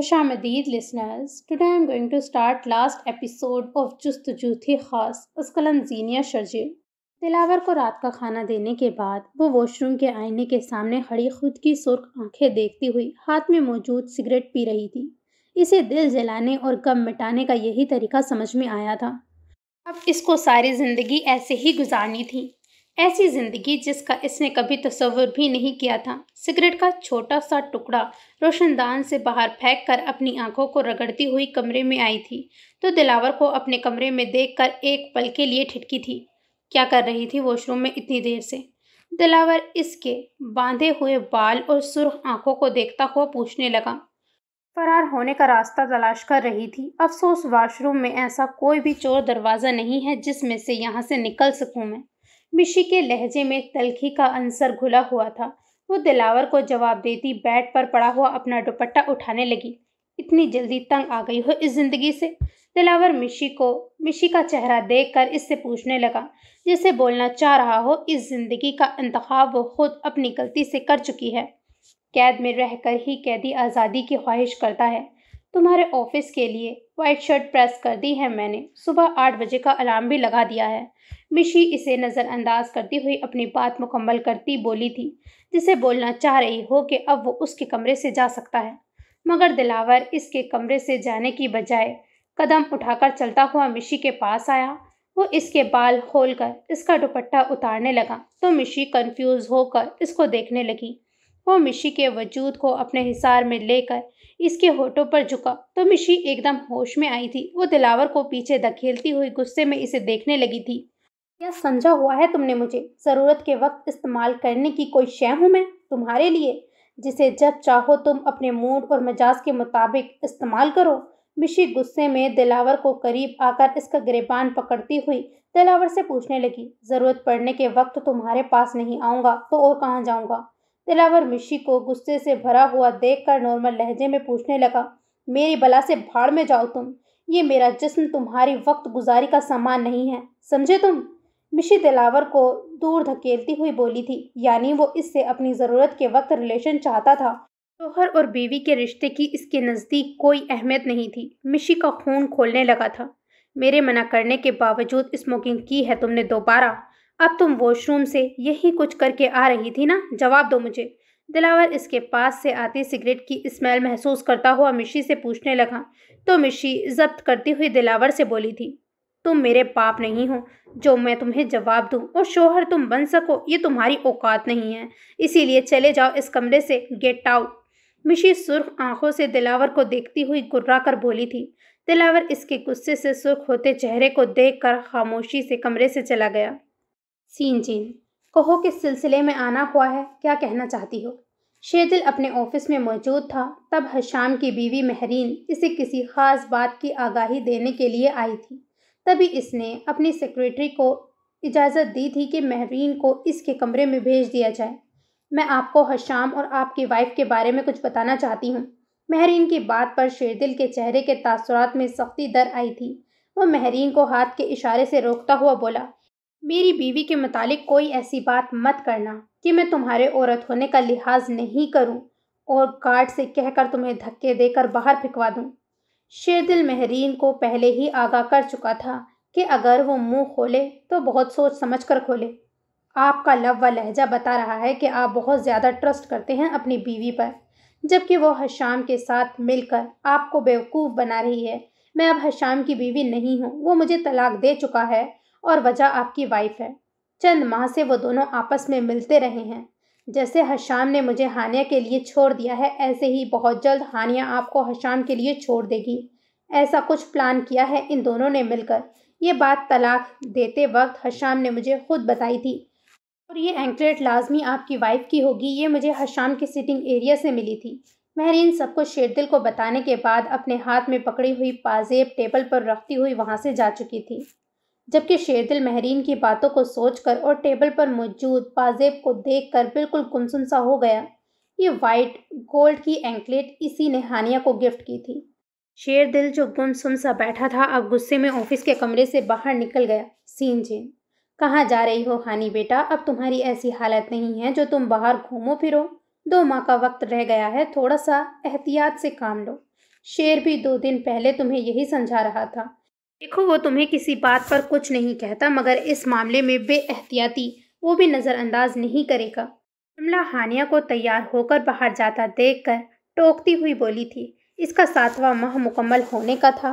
खुशामदीद listeners today I am going to start last episode of चुस्त जूथी खास उसकलन जीनिया शर्जिल दिलावर को रात का खाना देने के बाद वो वॉशरूम के आईने के सामने खड़ी खुद की सुर्ख आंखें देखती हुई हाथ में मौजूद सिगरेट पी रही थी इसे दिल जलाने और गम मिटाने का यही तरीका समझ में आया था अब इसको सारी ज़िंदगी ऐसे ही गुजारनी थी ऐसी ज़िंदगी जिसका इसने कभी तस्वर भी नहीं किया था सिगरेट का छोटा सा टुकड़ा रोशनदान से बाहर फेंक कर अपनी आंखों को रगड़ती हुई कमरे में आई थी तो दिलावर को अपने कमरे में देखकर एक पल के लिए ठिटकी थी क्या कर रही थी वॉशरूम में इतनी देर से दिलावर इसके बांधे हुए बाल और सुरख आंखों को देखता हुआ पूछने लगा फरार होने का रास्ता तलाश कर रही थी अफसोस वॉशरूम में ऐसा कोई भी चोर दरवाज़ा नहीं है जिसमें से यहाँ से निकल सकूँ मैं मिशी के लहजे में तलखी का अंसर घुला हुआ था वो दिलावर को जवाब देती बेड पर पड़ा हुआ अपना दुपट्टा उठाने लगी इतनी जल्दी तंग आ गई हो इस ज़िंदगी से दिलावर मिशी को मिशी का चेहरा देखकर इससे पूछने लगा जिसे बोलना चाह रहा हो इस ज़िंदगी का इंतखा वो खुद अपनी गलती से कर चुकी है कैद में रहकर ही कैदी आज़ादी की ख्वाहिश करता है तुम्हारे ऑफिस के लिए वाइट शर्ट प्रेस कर दी है मैंने सुबह आठ बजे का अलार्म भी लगा दिया है मिशी इसे नज़रअंदाज करती हुई अपनी बात मुकम्मल करती बोली थी जिसे बोलना चाह रही हो कि अब वो उसके कमरे से जा सकता है मगर दिलावर इसके कमरे से जाने की बजाय कदम उठाकर चलता हुआ मिशी के पास आया वो इसके बाल खोल कर इसका दुपट्टा उतारने लगा तो मिशी कंफ्यूज होकर इसको देखने लगी वो मिशी के वजूद को अपने हिसार में लेकर इसके होठों पर झुका तो मिशी एकदम होश में आई थी वो दिलावर को पीछे धकेलती हुई गुस्से में इसे देखने लगी थी क्या समझा हुआ है तुमने मुझे ज़रूरत के वक्त इस्तेमाल करने की कोई शय हूँ मैं तुम्हारे लिए जिसे जब चाहो तुम अपने मूड और मजाज के मुताबिक इस्तेमाल करो मिशी गुस्से में दिलावर को करीब आकर इसका गिरबान पकड़ती हुई दिलावर से पूछने लगी ज़रूरत पड़ने के वक्त तुम्हारे पास नहीं आऊँगा तो और कहाँ जाऊँगा दिलावर मिशी को गुस्से से भरा हुआ देखकर नॉर्मल लहजे में पूछने लगा मेरी बला से भाड़ में जाओ तुम ये मेरा जिसम तुम्हारी वक्त गुजारी का सामान नहीं है समझे तुम मिशी दिलावर को दूर धकेलती हुई बोली थी यानी वो इससे अपनी ज़रूरत के वक्त रिलेशन चाहता था शोहर और बीवी के रिश्ते की इसके नज़दीक कोई अहमियत नहीं थी मिशी का खून खोलने लगा था मेरे मना करने के बावजूद स्मोकिंग की है तुमने दोबारा अब तुम वॉशरूम से यही कुछ करके आ रही थी ना जवाब दो मुझे दिलावर इसके पास से आती सिगरेट की स्मेल महसूस करता हुआ मिशी से पूछने लगा तो मिशी जब्त करती हुई दिलावर से बोली थी तुम मेरे पाप नहीं हो जो मैं तुम्हें जवाब दूं और शोहर तुम बन सको ये तुम्हारी औकात नहीं है इसीलिए चले जाओ इस कमरे से गेट आउट मिशी सुर्ख आंखों से दिलावर को देखती हुई गुर्रा कर बोली थी दिलावर इसके गुस्से से सुर्ख होते चेहरे को देखकर खामोशी से कमरे से चला गया सीन चीन कहो किस सिलसिले में आना हुआ है क्या कहना चाहती हो शेदिल अपने ऑफिस में मौजूद था तब हशाम की बीवी महरीन इसे किसी ख़ास बात की आगाही देने के लिए आई थी तभी इसने अपनी सेक्रेटरी को इजाज़त दी थी कि महरीन को इसके कमरे में भेज दिया जाए मैं आपको हशाम और आपकी वाइफ के बारे में कुछ बताना चाहती हूँ महरीन की बात पर शेरदिल के चेहरे के तासरात में सख्ती दर आई थी वह महरीन को हाथ के इशारे से रोकता हुआ बोला मेरी बीवी के मुतालिक कोई ऐसी बात मत करना कि मैं तुम्हारे औरत होने का लिहाज नहीं करूं और गार्ड से कहकर तुम्हें धक्के देकर बाहर फिकवा दूं। शेरदिल महरीन को पहले ही आगाह कर चुका था कि अगर वो मुंह खोले तो बहुत सोच समझ कर खोले आपका लव व लहजा बता रहा है कि आप बहुत ज़्यादा ट्रस्ट करते हैं अपनी बीवी पर जबकि वो हशाम के साथ मिलकर आपको बेवकूफ़ बना रही है मैं अब हशाम की बीवी नहीं हूँ वो मुझे तलाक दे चुका है और वजह आपकी वाइफ है चंद माह से वो दोनों आपस में मिलते रहे हैं जैसे हशाम ने मुझे हानिया के लिए छोड़ दिया है ऐसे ही बहुत जल्द हानिया आपको हशाम के लिए छोड़ देगी ऐसा कुछ प्लान किया है इन दोनों ने मिलकर ये बात तलाक देते वक्त हशाम ने मुझे खुद बताई थी और ये एंकलेट लाजमी आपकी वाइफ की होगी ये मुझे हशाम के सिटिंग एरिया से मिली थी महरीन इन सबको शेरदिल को बताने के बाद अपने हाथ में पकड़ी हुई पाजेब टेबल पर रखती हुई वहाँ से जा चुकी थी जबकि शेरदिल महरीन की बातों को सोचकर और टेबल पर मौजूद पाजेब को देखकर बिल्कुल गुमसुम सा हो गया ये वाइट गोल्ड की एंकलेट इसी ने हानिया को गिफ्ट की थी शेर दिल जो गुमसुम सा बैठा था अब गुस्से में ऑफिस के कमरे से बाहर निकल गया सीन जिन कहाँ जा रही हो हानि बेटा अब तुम्हारी ऐसी हालत नहीं है जो तुम बाहर घूमो फिरो दो माह का वक्त रह गया है थोड़ा सा एहतियात से काम लो शेर भी दो दिन पहले तुम्हें यही समझा रहा था देखो वो तुम्हें किसी बात पर कुछ नहीं कहता मगर इस मामले में बेएहतियाती वो भी नज़रअंदाज नहीं करेगा कमला हानिया को तैयार होकर बाहर जाता देख कर टोकती हुई बोली थी इसका सातवां माह मुकम्मल होने का था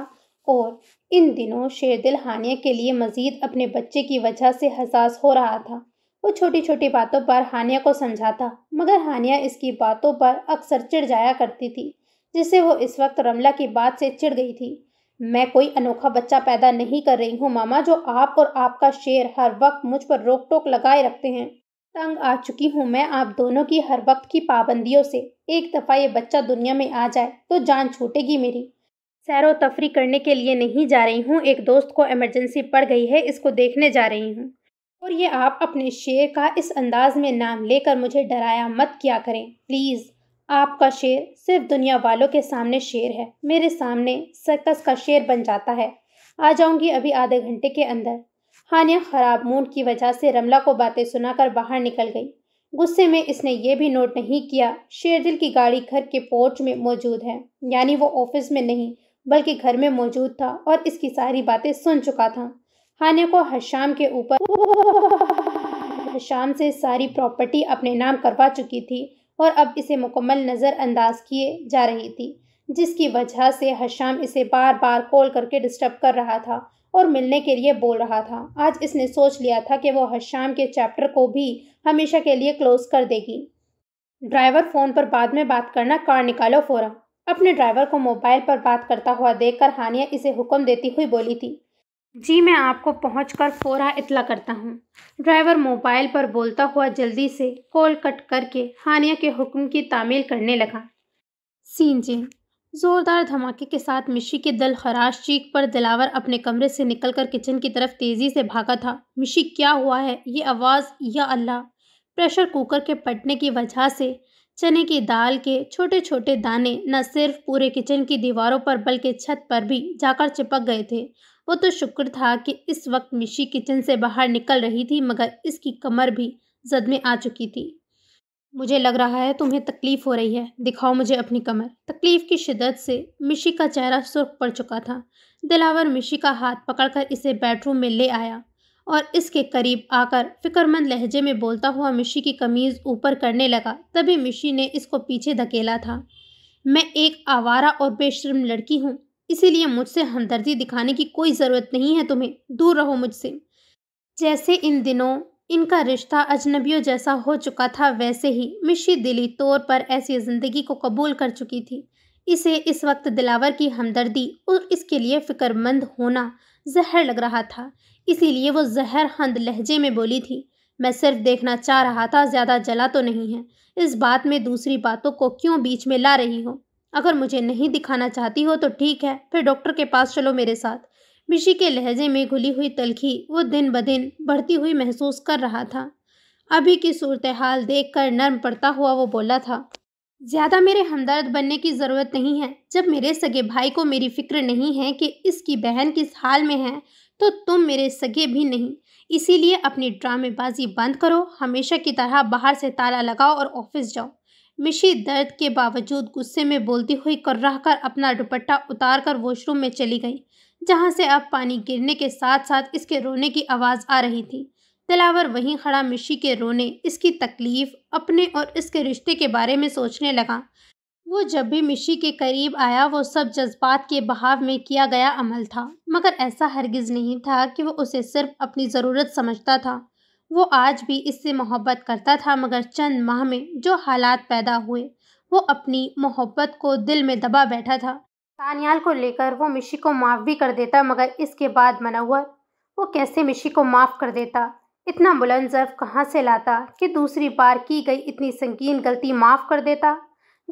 और इन दिनों शेरदिल हानिया के लिए मज़ीद अपने बच्चे की वजह से हसास हो रहा था वो छोटी छोटी बातों पर हानिया को समझाता मगर हानिया इसकी बातों पर अक्सर चिढ़ जाया करती थी जिससे वो इस वक्त रमला की बात से चिढ़ गई थी मैं कोई अनोखा बच्चा पैदा नहीं कर रही हूँ मामा जो आप और आपका शेर हर वक्त मुझ पर रोक टोक लगाए रखते हैं तंग आ चुकी हूँ मैं आप दोनों की हर वक्त की पाबंदियों से एक दफ़ा ये बच्चा दुनिया में आ जाए तो जान छूटेगी मेरी व तफरी करने के लिए नहीं जा रही हूँ एक दोस्त को इमरजेंसी पड़ गई है इसको देखने जा रही हूँ और ये आप अपने शेर का इस अंदाज में नाम लेकर मुझे डराया मत किया करें प्लीज़ आपका शेर सिर्फ दुनिया वालों के सामने शेर है मेरे सामने सर्कस का शेर बन जाता है आ जाऊंगी अभी आधे घंटे के अंदर हानिया ख़राब मूड की वजह से रमला को बातें सुनाकर बाहर निकल गई गुस्से में इसने ये भी नोट नहीं किया शेरदिल की गाड़ी घर के पोर्च में मौजूद है यानी वो ऑफिस में नहीं बल्कि घर में मौजूद था और इसकी सारी बातें सुन चुका था हानिया को हर शाम के ऊपर हर शाम से सारी प्रॉपर्टी अपने नाम करवा चुकी थी और अब इसे मुकम्मल नज़रअंदाज किए जा रही थी जिसकी वजह से हशाम इसे बार बार कॉल करके डिस्टर्ब कर रहा था और मिलने के लिए बोल रहा था आज इसने सोच लिया था कि वो हशाम के चैप्टर को भी हमेशा के लिए क्लोज कर देगी ड्राइवर फ़ोन पर बाद में बात करना कार निकालो फ़ौरन अपने ड्राइवर को मोबाइल पर बात करता हुआ देखकर हानिया इसे हुक्म देती हुई बोली थी जी मैं आपको कर फौरा इतला करता हूं। ड्राइवर मोबाइल पर बोलता हुआ जल्दी से कॉल कट करके हानिया के हुक्म की तामील करने लगा जी जोरदार धमाके के साथ मिशी के दल खराश चीख पर दिलावर अपने कमरे से निकलकर किचन की तरफ तेज़ी से भागा था मिशी क्या हुआ है ये आवाज़ या अल्लाह प्रेशर कुकर के पटने की वजह से चने की दाल के छोटे छोटे दाने न सिर्फ पूरे किचन की दीवारों पर बल्कि छत पर भी जाकर चिपक गए थे वो तो शुक्र था कि इस वक्त मिशी किचन से बाहर निकल रही थी मगर इसकी कमर भी जद में आ चुकी थी मुझे लग रहा है तुम्हें तकलीफ़ हो रही है दिखाओ मुझे अपनी कमर तकलीफ़ की शिदत से मिशी का चेहरा सुर्ख पड़ चुका था दिलावर मिशी का हाथ पकड़कर इसे बेडरूम में ले आया और इसके करीब आकर फिक्रमंद लहजे में बोलता हुआ मिशी की कमीज़ ऊपर करने लगा तभी मिशी ने इसको पीछे धकेला था मैं एक आवारा और बेशर्म लड़की हूँ इसीलिए मुझसे हमदर्दी दिखाने की कोई ज़रूरत नहीं है तुम्हें दूर रहो मुझसे जैसे इन दिनों इनका रिश्ता अजनबियों जैसा हो चुका था वैसे ही मिशी दिली तौर पर ऐसी ज़िंदगी को कबूल कर चुकी थी इसे इस वक्त दिलावर की हमदर्दी और इसके लिए फ़िक्रमंद होना जहर लग रहा था इसीलिए वो जहर हंद लहजे में बोली थी मैं सिर्फ देखना चाह रहा था ज़्यादा जला तो नहीं है इस बात में दूसरी बातों को क्यों बीच में ला रही हूँ अगर मुझे नहीं दिखाना चाहती हो तो ठीक है फिर डॉक्टर के पास चलो मेरे साथ बिशी के लहजे में घुली हुई तलखी वो दिन ब दिन बढ़ती हुई महसूस कर रहा था अभी की सूरत हाल देख कर नर्म पड़ता हुआ वो बोला था ज़्यादा मेरे हमदर्द बनने की ज़रूरत नहीं है जब मेरे सगे भाई को मेरी फिक्र नहीं है कि इसकी बहन किस हाल में है तो तुम मेरे सगे भी नहीं इसीलिए अपनी ड्रामेबाजी बंद करो हमेशा की तरह बाहर से ताला लगाओ और ऑफिस जाओ मिशी दर्द के बावजूद गुस्से में बोलती हुई कर्राह कर अपना दुपट्टा उतार कर वॉशरूम में चली गई जहाँ से अब पानी गिरने के साथ साथ इसके रोने की आवाज़ आ रही थी दिलावर वहीं खड़ा मिशी के रोने इसकी तकलीफ़ अपने और इसके रिश्ते के बारे में सोचने लगा वो जब भी मिशी के करीब आया वो सब जज्बात के बहाव में किया गया अमल था मगर ऐसा हरगिज़ नहीं था कि वो उसे सिर्फ अपनी ज़रूरत समझता था वो आज भी इससे मोहब्बत करता था मगर चंद माह में जो हालात पैदा हुए वो अपनी मोहब्बत को दिल में दबा बैठा था तानियाल को लेकर वो मिशी को माफ़ भी कर देता मगर इसके बाद मनवर वो कैसे मिशी को माफ़ कर देता इतना बुलंद जर्फ कहाँ से लाता कि दूसरी बार की गई इतनी संगीन गलती माफ़ कर देता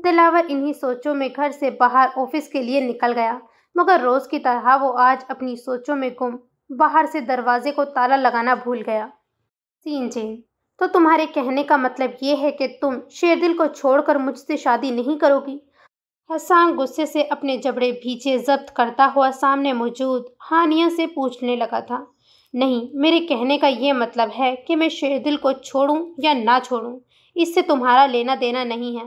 दिलावर इन्हीं सोचों में घर से बाहर ऑफिस के लिए निकल गया मगर रोज़ की तरह वो आज अपनी सोचों में गुम बाहर से दरवाजे को ताला लगाना भूल गया सीन चेन तो तुम्हारे कहने का मतलब ये है कि तुम शेरदिल को छोड़कर मुझसे शादी नहीं करोगी हसान गुस्से से अपने जबड़े भीचे जब्त करता हुआ सामने मौजूद हानिया से पूछने लगा था नहीं मेरे कहने का ये मतलब है कि मैं शेरदिल को छोड़ूं या ना छोड़ूं इससे तुम्हारा लेना देना नहीं है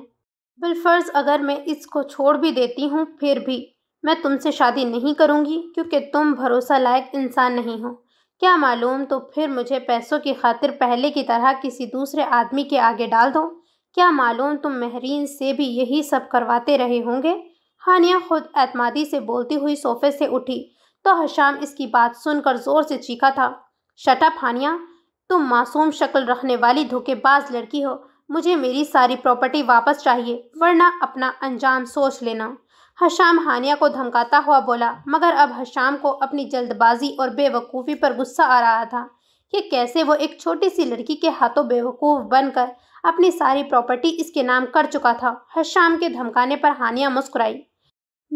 बिलफर्ज अगर मैं इसको छोड़ भी देती हूँ फिर भी मैं तुमसे शादी नहीं करूँगी क्योंकि तुम भरोसा लायक इंसान नहीं हो क्या मालूम तो फिर मुझे पैसों की खातिर पहले की तरह किसी दूसरे आदमी के आगे डाल दो क्या मालूम तुम महरीन से भी यही सब करवाते रहे होंगे हानिया खुद एतमादी से बोलती हुई सोफे से उठी तो हशाम इसकी बात सुनकर ज़ोर से चीखा था शटअप हानिया तुम मासूम शक्ल रखने वाली धोखेबाज लड़की हो मुझे मेरी सारी प्रॉपर्टी वापस चाहिए वरना अपना अंजाम सोच लेना हशाम हानिया को धमकाता हुआ बोला मगर अब हशाम को अपनी जल्दबाजी और बेवकूफ़ी पर गुस्सा आ रहा था कि कैसे वो एक छोटी सी लड़की के हाथों बेवकूफ़ बनकर अपनी सारी प्रॉपर्टी इसके नाम कर चुका था हशाम के धमकाने पर हानिया मुस्कुराई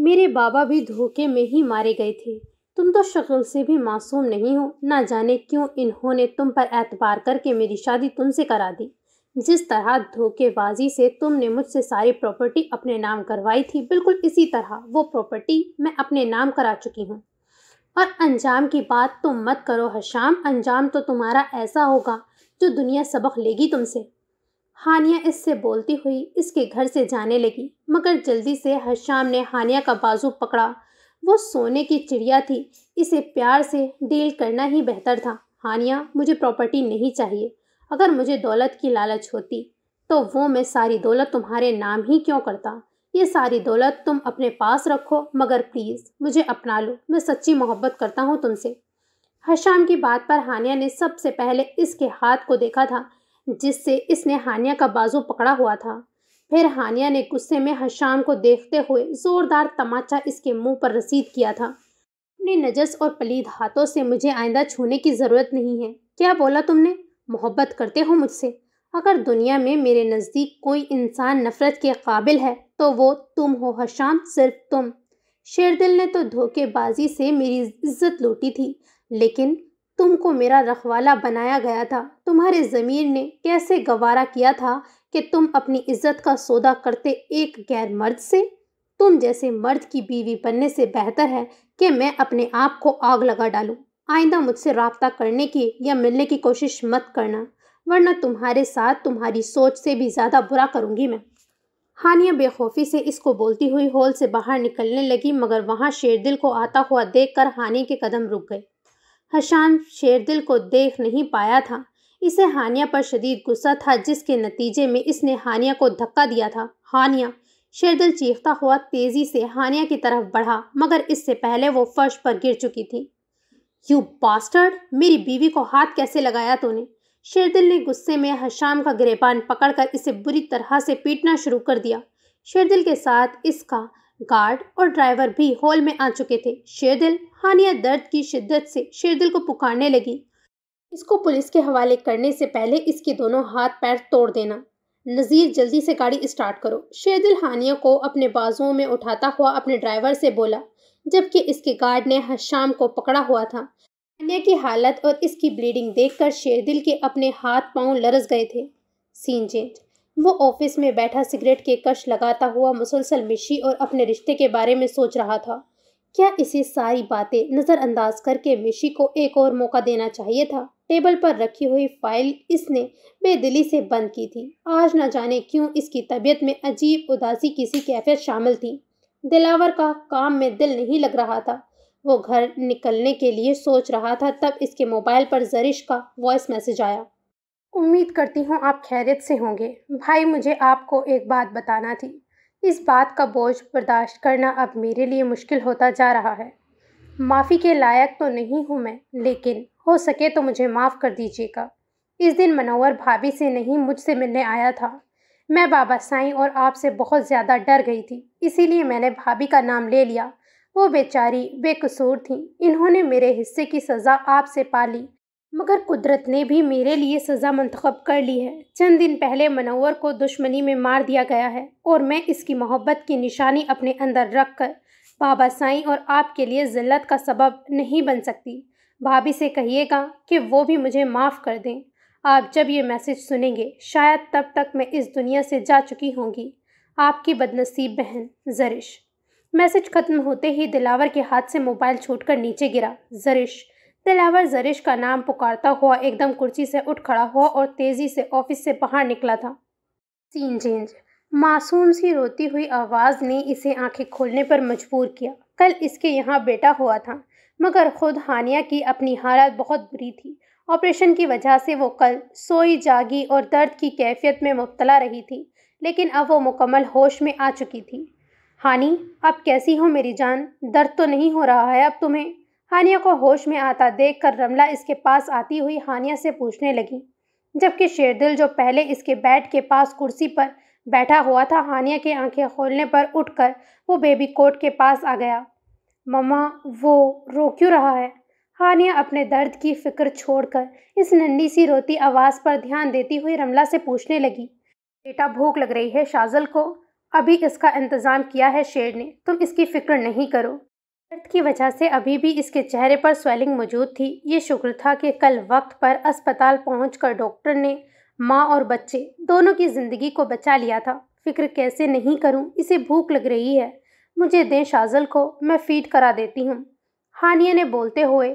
मेरे बाबा भी धोखे में ही मारे गए थे तुम तो शक्ल से भी मासूम नहीं हो ना जाने क्यों इन्होंने तुम पर एतबार करके मेरी शादी तुमसे करा दी जिस तरह धोखेबाजी से तुमने मुझसे सारी प्रॉपर्टी अपने नाम करवाई थी बिल्कुल इसी तरह वो प्रॉपर्टी मैं अपने नाम करा चुकी हूँ और अंजाम की बात तुम मत करो हशाम अंजाम तो तुम्हारा ऐसा होगा जो दुनिया सबक लेगी तुमसे हानिया इससे बोलती हुई इसके घर से जाने लगी मगर जल्दी से हशाम ने हानिया का बाजू पकड़ा वो सोने की चिड़िया थी इसे प्यार से डील करना ही बेहतर था हानिया मुझे प्रॉपर्टी नहीं चाहिए अगर मुझे दौलत की लालच होती तो वो मैं सारी दौलत तुम्हारे नाम ही क्यों करता ये सारी दौलत तुम अपने पास रखो मगर प्लीज़ मुझे अपना लो मैं सच्ची मोहब्बत करता हूँ तुमसे हर शाम की बात पर हानिया ने सबसे पहले इसके हाथ को देखा था जिससे इसने हानिया का बाजू पकड़ा हुआ था फिर हानिया ने गुस्से में हशाम को देखते हुए ज़ोरदार तमाचा इसके मुंह पर रसीद किया था अपने नजस और पलीद हाथों से मुझे आइंदा छूने की ज़रूरत नहीं है क्या बोला तुमने मोहब्बत करते हो मुझसे अगर दुनिया में मेरे नज़दीक कोई इंसान नफ़रत के काबिल है तो वो तुम हो हशाम सिर्फ तुम शेरदिल ने तो धोखेबाजी से मेरी इज्जत लूटी थी लेकिन तुमको मेरा रखवाला बनाया गया था तुम्हारे ज़मीर ने कैसे गवारा किया था कि तुम अपनी इज्जत का सौदा करते एक गैर मर्द से तुम जैसे मर्द की बीवी बनने से बेहतर है कि मैं अपने आप को आग लगा डालूँ आइंदा मुझसे रबता करने की या मिलने की कोशिश मत करना वरना तुम्हारे साथ तुम्हारी सोच से भी ज़्यादा बुरा करूँगी मैं हानिया बेखौफी से इसको बोलती हुई हॉल से बाहर निकलने लगी मगर वहाँ शेरदिल को आता हुआ देखकर हानिया के कदम रुक गए हशान शेरदिल को देख नहीं पाया था इसे हानिया पर शदीद गुस्सा था जिसके नतीजे में इसने हानिया को धक्का दिया था हानिया शेरदिल चीखता हुआ तेज़ी से हानिया की तरफ बढ़ा मगर इससे पहले वो फर्श पर गिर चुकी थी यू बास्टर्ड मेरी बीवी को हाथ कैसे लगाया तूने शेरदिल ने गुस्से में हशाम का गिरेबान पकड़कर इसे बुरी तरह से पीटना शुरू कर दिया शेरदिल के साथ इसका गार्ड और ड्राइवर भी हॉल में आ चुके थे शेरदिल हानिया दर्द की शिद्दत से शेरदिल को पुकारने लगी इसको पुलिस के हवाले करने से पहले इसके दोनों हाथ पैर तोड़ देना नज़ीर जल्दी से गाड़ी स्टार्ट करो शेरदिल हानिया को अपने बाजुओं में उठाता हुआ अपने ड्राइवर से बोला जबकि इसके गार्ड ने हर शाम को पकड़ा हुआ था कन्या की हालत और इसकी ब्लीडिंग देखकर शेरदिल के अपने हाथ पांव लरस गए थे सीन चेंज वो ऑफिस में बैठा सिगरेट के कश लगाता हुआ मुसलसल मिशी और अपने रिश्ते के बारे में सोच रहा था क्या इसे सारी बातें नज़रअंदाज करके मिशी को एक और मौका देना चाहिए था टेबल पर रखी हुई फाइल इसने बेदिली से बंद की थी आज न जाने क्यों इसकी तबीयत में अजीब उदासी किसी कैफियत शामिल थी दिलावर का काम में दिल नहीं लग रहा था वो घर निकलने के लिए सोच रहा था तब इसके मोबाइल पर जरिश का वॉइस मैसेज आया उम्मीद करती हूँ आप खैरियत से होंगे भाई मुझे आपको एक बात बताना थी इस बात का बोझ बर्दाश्त करना अब मेरे लिए मुश्किल होता जा रहा है माफ़ी के लायक तो नहीं हूँ मैं लेकिन हो सके तो मुझे माफ़ कर दीजिएगा इस दिन मनोहर भाभी से नहीं मुझसे मिलने आया था मैं बाबा साईं और आपसे बहुत ज़्यादा डर गई थी इसीलिए मैंने भाभी का नाम ले लिया वो बेचारी बेकसूर थी इन्होंने मेरे हिस्से की सज़ा आपसे पा ली मगर कुदरत ने भी मेरे लिए सज़ा मंतखब कर ली है चंद दिन पहले मनोवर को दुश्मनी में मार दिया गया है और मैं इसकी मोहब्बत की निशानी अपने अंदर रख कर बाबा साईं और आपके लिए ज़िल्लत का सबब नहीं बन सकती भाभी से कहिएगा कि वो भी मुझे माफ़ कर दें आप जब ये मैसेज सुनेंगे शायद तब तक मैं इस दुनिया से जा चुकी होंगी आपकी बदनसीब बहन जरिश मैसेज ख़त्म होते ही दिलावर के हाथ से मोबाइल छूटकर नीचे गिरा जरिश दिलावर जरिश का नाम पुकारता हुआ एकदम कुर्सी से उठ खड़ा हुआ और तेज़ी से ऑफिस से बाहर निकला था सीन चेंज मासूम सी रोती हुई आवाज़ ने इसे आंखें खोलने पर मजबूर किया कल इसके यहाँ बेटा हुआ था मगर खुद हानिया की अपनी हालत बहुत बुरी थी ऑपरेशन की वजह से वो कल सोई जागी और दर्द की कैफियत में मुबतला रही थी लेकिन अब वो मुकम्मल होश में आ चुकी थी हानी अब कैसी हो मेरी जान दर्द तो नहीं हो रहा है अब तुम्हें हानिया को होश में आता देख कर रमला इसके पास आती हुई हानिया से पूछने लगी जबकि शेरदिल जो पहले इसके बैट के पास कुर्सी पर बैठा हुआ था हानिया के आंखें खोलने पर उठकर वो बेबी कोट के पास आ गया मम्मा वो रो क्यों रहा है हानिया अपने दर्द की फिक्र छोड़कर इस नन्ही सी रोती आवाज़ पर ध्यान देती हुई रमला से पूछने लगी बेटा भूख लग रही है शाजल को अभी इसका इंतज़ाम किया है शेर ने तुम इसकी फिक्र नहीं करो दर्द की वजह से अभी भी इसके चेहरे पर स्वेलिंग मौजूद थी ये शुक्र था कि कल वक्त पर अस्पताल पहुँच डॉक्टर ने माँ और बच्चे दोनों की ज़िंदगी को बचा लिया था फिक्र कैसे नहीं करूँ इसे भूख लग रही है मुझे दें शाजल को मैं फीड करा देती हूँ हानिया ने बोलते हुए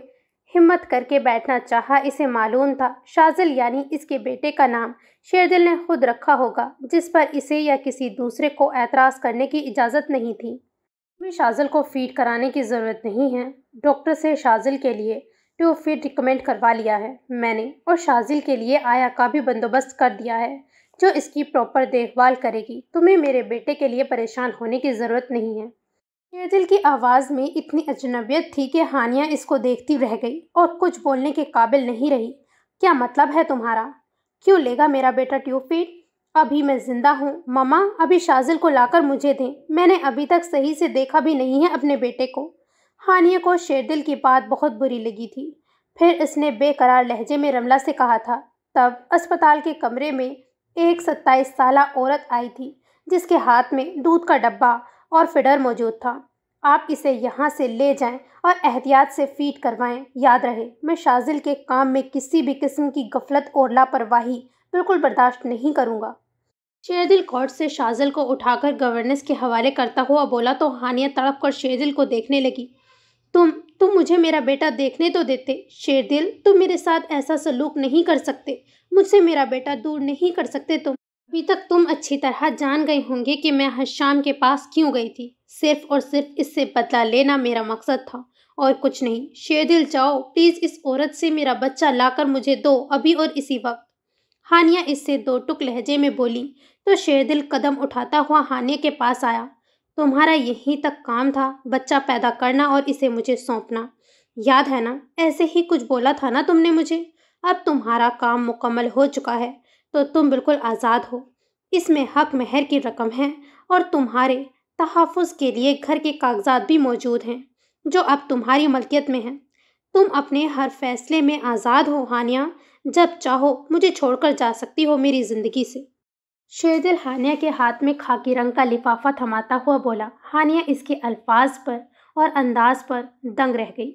हिम्मत करके बैठना चाहा इसे मालूम था शाजिल यानी इसके बेटे का नाम शेरदिल ने खुद रखा होगा जिस पर इसे या किसी दूसरे को एतराज़ करने की इजाज़त नहीं थी हमें शाजिल को फीड कराने की ज़रूरत नहीं है डॉक्टर से शाजिल के लिए टू फीड रिकमेंड करवा लिया है मैंने और शाजिल के लिए आया का भी बंदोबस्त कर दिया है जो इसकी प्रॉपर देखभाल करेगी तुम्हें मेरे बेटे के लिए परेशान होने की ज़रूरत नहीं है शेरदिल की आवाज़ में इतनी अजनबियत थी कि हानिया इसको देखती रह गई और कुछ बोलने के काबिल नहीं रही क्या मतलब है तुम्हारा क्यों लेगा मेरा बेटा ट्यूबफीड अभी मैं ज़िंदा हूँ ममा अभी शाजिल को लाकर मुझे दें मैंने अभी तक सही से देखा भी नहीं है अपने बेटे को हानिया को शेरदिल की बात बहुत बुरी लगी थी फिर इसने बेकरार लहजे में रमला से कहा था तब अस्पताल के कमरे में एक सत्ताईस साल औरत आई थी जिसके हाथ में दूध का डब्बा और फिडर मौजूद था आप इसे यहाँ से ले जाएं और एहतियात से फीट करवाएं याद रहे मैं शाजिल के काम में किसी भी किस्म की गफलत और लापरवाही बिल्कुल बर्दाश्त नहीं करूँगा शेरदिल कोर्ट से शाजिल को उठाकर गवर्नेंस के हवाले करता हुआ बोला तो हानिया तड़प कर शेरदिल को देखने लगी तुम तुम मुझे मेरा बेटा देखने तो देते शेरदिल तुम मेरे साथ ऐसा सलूक नहीं कर सकते मुझसे मेरा बेटा दूर नहीं कर सकते तुम अभी तक तुम अच्छी तरह जान गए होंगे कि मैं हर शाम के पास क्यों गई थी सिर्फ और सिर्फ इससे बदला लेना मेरा मकसद था और कुछ नहीं शेदिल जाओ प्लीज़ इस औरत से मेरा बच्चा लाकर मुझे दो अभी और इसी वक्त हानिया इससे दो टुक लहजे में बोली तो शेदिल कदम उठाता हुआ हानिया के पास आया तुम्हारा यहीं तक काम था बच्चा पैदा करना और इसे मुझे सौंपना याद है ना ऐसे ही कुछ बोला था ना तुमने मुझे अब तुम्हारा काम मुकम्मल हो चुका है तो तुम बिल्कुल आज़ाद हो इसमें हक महर की रकम है और तुम्हारे तहफ़ के लिए घर के कागजात भी मौजूद हैं जो अब तुम्हारी मलकियत में हैं तुम अपने हर फैसले में आज़ाद हो हानिया जब चाहो मुझे छोड़कर जा सकती हो मेरी ज़िंदगी से शेरदिल हानिया के हाथ में खाकी रंग का लिफाफा थमाता हुआ बोला हानिया इसके अल्फाज पर और अंदाज पर दंग रह गई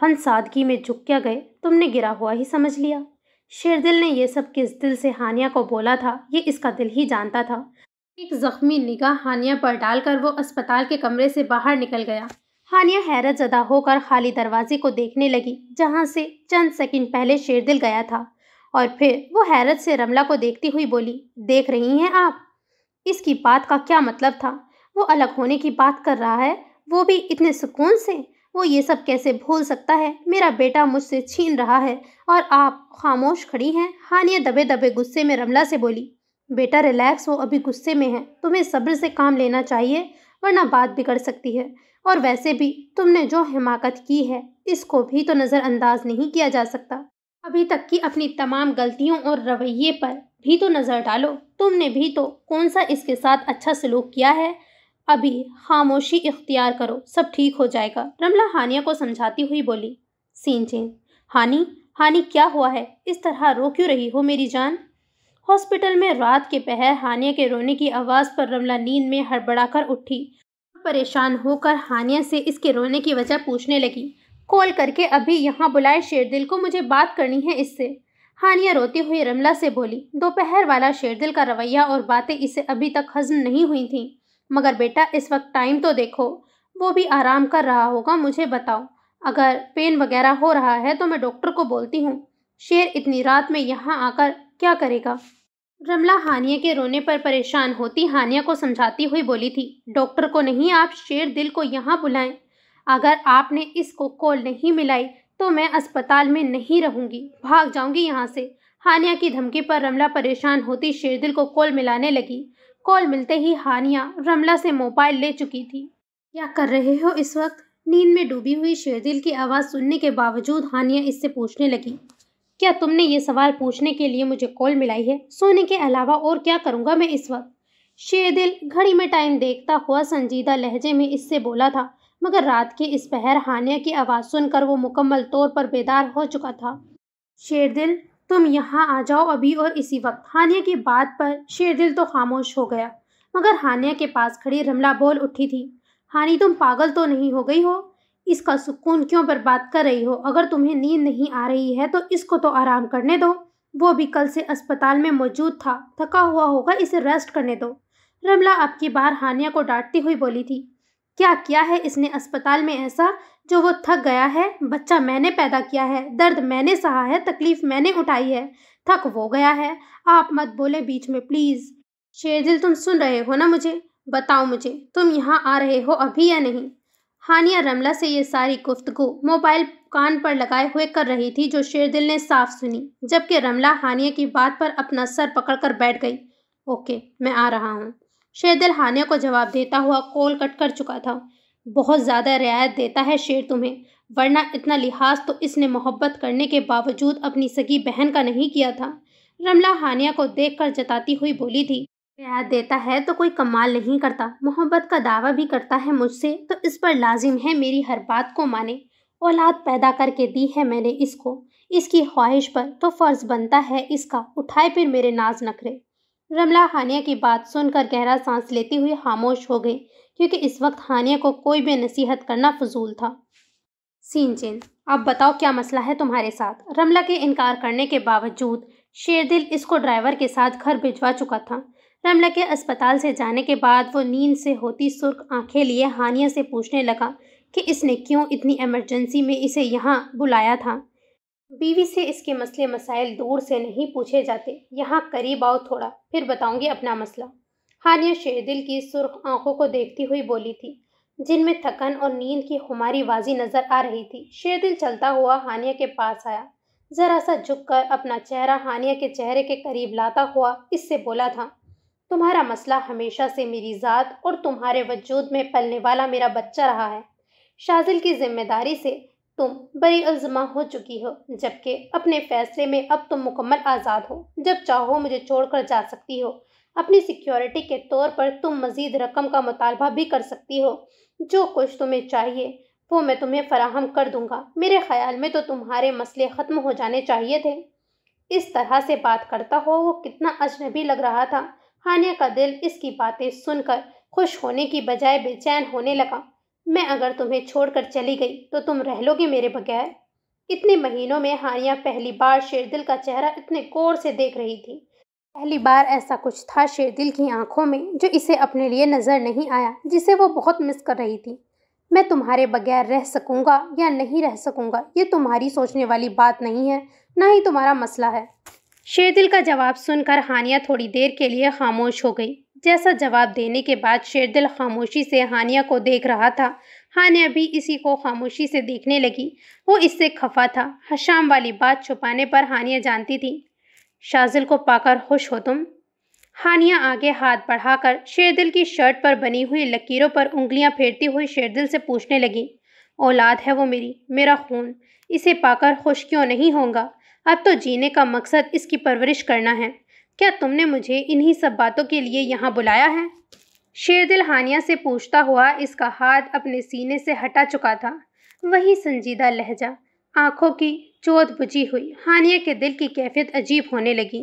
हम सादगी में झुक क्या गए तुमने गिरा हुआ ही समझ लिया शेरदिल ने यह सब किस दिल से हानिया को बोला था ये इसका दिल ही जानता था एक ज़ख्मी निगाह हानिया पर डालकर वो अस्पताल के कमरे से बाहर निकल गया हानिया हैरत ज़दा होकर खाली दरवाजे को देखने लगी जहाँ से चंद सेकंड पहले शेरदिल गया था और फिर वो हैरत से रमला को देखती हुई बोली देख रही हैं आप इसकी बात का क्या मतलब था वो अलग होने की बात कर रहा है वो भी इतने सुकून से वो ये सब कैसे भूल सकता है मेरा बेटा मुझसे छीन रहा है और आप खामोश खड़ी हैं हानिया दबे दबे गुस्से में रमला से बोली बेटा रिलैक्स हो अभी गुस्से में है तुम्हें सब्र से काम लेना चाहिए वरना बात बिगड़ सकती है और वैसे भी तुमने जो हिमाकत की है इसको भी तो नज़रअंदाज नहीं किया जा सकता अभी तक की अपनी तमाम गलतियों और रवैये पर भी तो नज़र डालो तुमने भी तो कौन सा इसके साथ अच्छा सलूक किया है अभी खामोशी इख्तियार करो सब ठीक हो जाएगा रमला हानिया को समझाती हुई बोली सीन चेन हानि हानि क्या हुआ है इस तरह रो क्यों रही हो मेरी जान हॉस्पिटल में रात के पहर हानिया के रोने की आवाज़ पर रमला नींद में हड़बड़ाकर उठी परेशान होकर हानिया से इसके रोने की वजह पूछने लगी कॉल करके अभी यहाँ बुलाए शेरदिल को मुझे बात करनी है इससे हानिया रोती हुई रमला से बोली दोपहर वाला शेरदिल का रवैया और बातें इसे अभी तक हजम नहीं हुई थीं मगर बेटा इस वक्त टाइम तो देखो वो भी आराम कर रहा होगा मुझे बताओ अगर पेन वगैरह हो रहा है तो मैं डॉक्टर को बोलती हूँ शेर इतनी रात में यहाँ आकर क्या करेगा रमला हानिया के रोने पर परेशान होती हानिया को समझाती हुई बोली थी डॉक्टर को नहीं आप शेर दिल को यहाँ बुलाएं अगर आपने इसको कॉल नहीं मिलाई तो मैं अस्पताल में नहीं रहूँगी भाग जाऊँगी यहाँ से हानिया की धमकी पर रमला परेशान होती शेर दिल को कॉल मिलाने लगी कॉल मिलते ही हानिया रमला से मोबाइल ले चुकी थी क्या कर रहे हो इस वक्त नींद में डूबी हुई शेरदिल की आवाज़ सुनने के बावजूद हानिया इससे पूछने लगी क्या तुमने ये सवाल पूछने के लिए मुझे कॉल मिलाई है सोने के अलावा और क्या करूँगा मैं इस वक्त शेरदिल घड़ी में टाइम देखता हुआ संजीदा लहजे में इससे बोला था मगर रात के इस पहर हानिया की आवाज़ सुनकर वो मुकम्मल तौर पर बेदार हो चुका था शेरदिल तुम यहाँ आ जाओ अभी और इसी वक्त हानिया की बात पर शेरदिल तो खामोश हो गया मगर हानिया के पास खड़ी रमला बोल उठी थी हानी तुम पागल तो नहीं हो गई हो इसका सुकून क्यों बर्बाद कर रही हो अगर तुम्हें नींद नहीं आ रही है तो इसको तो आराम करने दो वो भी कल से अस्पताल में मौजूद था थका हुआ होगा इसे रेस्ट करने दो रमला अब की बार हानिया को डांटती हुई बोली थी क्या किया है इसने अस्पताल में ऐसा जो वो थक गया है बच्चा मैंने पैदा किया है दर्द मैंने सहा है तकलीफ मैंने उठाई है थक वो गया है आप मत बोले बीच में प्लीज़ शेरदिल तुम सुन रहे हो ना मुझे बताओ मुझे तुम यहाँ आ रहे हो अभी या नहीं हानिया रमला से ये सारी गुफ्तगु मोबाइल कान पर लगाए हुए कर रही थी जो शेरदिल ने साफ सुनी जबकि रमला हानिया की बात पर अपना सर पकड़कर बैठ गई ओके मैं आ रहा हूँ शेरदिल हानिया को जवाब देता हुआ कॉल कट कर चुका था बहुत ज़्यादा रियायत देता है शेर तुम्हें वरना इतना लिहाज तो इसने मोहब्बत करने के बावजूद अपनी सगी बहन का नहीं किया था रमला हानिया को देखकर जताती हुई बोली थी रियायत देता है तो कोई कमाल नहीं करता मोहब्बत का दावा भी करता है मुझसे तो इस पर लाजिम है मेरी हर बात को माने औलाद पैदा करके दी है मैंने इसको इसकी ख्वाहिश पर तो फ़र्ज़ बनता है इसका उठाए फिर मेरे नाज नखरे रमला हानिया की बात सुनकर गहरा सांस लेती हुई खामोश हो गई क्योंकि इस वक्त हानिया को कोई भी नसीहत करना फजूल था सीन चेन अब बताओ क्या मसला है तुम्हारे साथ रमला के इनकार करने के बावजूद शेरदिल इसको ड्राइवर के साथ घर भिजवा चुका था रमला के अस्पताल से जाने के बाद वो नींद से होती सुर्ख आंखें लिए हानिया से पूछने लगा कि इसने क्यों इतनी इमरजेंसी में इसे यहाँ बुलाया था बीवी से इसके मसले मसाइल दूर से नहीं पूछे जाते यहाँ करीब आओ थोड़ा फिर बताऊँगी अपना मसला हानिया शेरदिल की सुर्ख आंखों को देखती हुई बोली थी जिनमें थकन और नींद की हमारी वाजी नजर आ रही थी शेरदिल चलता हुआ हानिया के पास आया जरा सा झुक कर अपना चेहरा हानिया के चेहरे के करीब लाता हुआ इससे बोला था तुम्हारा मसला हमेशा से मेरी ज़ात और तुम्हारे वजूद में पलने वाला मेरा बच्चा रहा है शाजिल की जिम्मेदारी से तुम बड़ी अल्जमा हो चुकी हो जबकि अपने फैसले में अब तुम मुकम्मल आज़ाद हो जब चाहो मुझे छोड़कर जा सकती हो अपनी सिक्योरिटी के तौर पर तुम मज़ीद रकम का मुतालबा भी कर सकती हो जो कुछ तुम्हें चाहिए वो मैं तुम्हें फराहम कर दूंगा मेरे ख्याल में तो तुम्हारे मसले ख़त्म हो जाने चाहिए थे इस तरह से बात करता हो वो कितना अजनबी लग रहा था हानिया का दिल इसकी बातें सुनकर खुश होने की बजाय बेचैन होने लगा मैं अगर तुम्हें छोड़कर चली गई तो तुम रह लोगे मेरे बगैर इतने महीनों में हानिया पहली बार शेरदिल का चेहरा इतने गौर से देख रही थी पहली बार ऐसा कुछ था शेर दिल की आंखों में जो इसे अपने लिए नज़र नहीं आया जिसे वो बहुत मिस कर रही थी मैं तुम्हारे बगैर रह सकूंगा या नहीं रह सकूंगा ये तुम्हारी सोचने वाली बात नहीं है ना ही तुम्हारा मसला है शेरदिल का जवाब सुनकर हानिया थोड़ी देर के लिए खामोश हो गई जैसा जवाब देने के बाद शेरदिल खामोशी से हानिया को देख रहा था हानिया भी इसी को खामोशी से देखने लगी वो इससे खफा था हशाम वाली बात छुपाने पर हानिया जानती थी शाजिल को पाकर खुश हो तुम हानिया आगे हाथ बढ़ाकर शेरदिल की शर्ट पर बनी हुई लकीरों पर उंगलियां फेरती हुई शेरदिल से पूछने लगी औलाद है वो मेरी मेरा खून इसे पाकर खुश क्यों नहीं होगा अब तो जीने का मकसद इसकी परवरिश करना है क्या तुमने मुझे इन्हीं सब बातों के लिए यहाँ बुलाया है शेरदिल हानिया से पूछता हुआ इसका हाथ अपने सीने से हटा चुका था वही संजीदा लहजा आंखों की चोत बुझी हुई हानिया के दिल की कैफियत अजीब होने लगी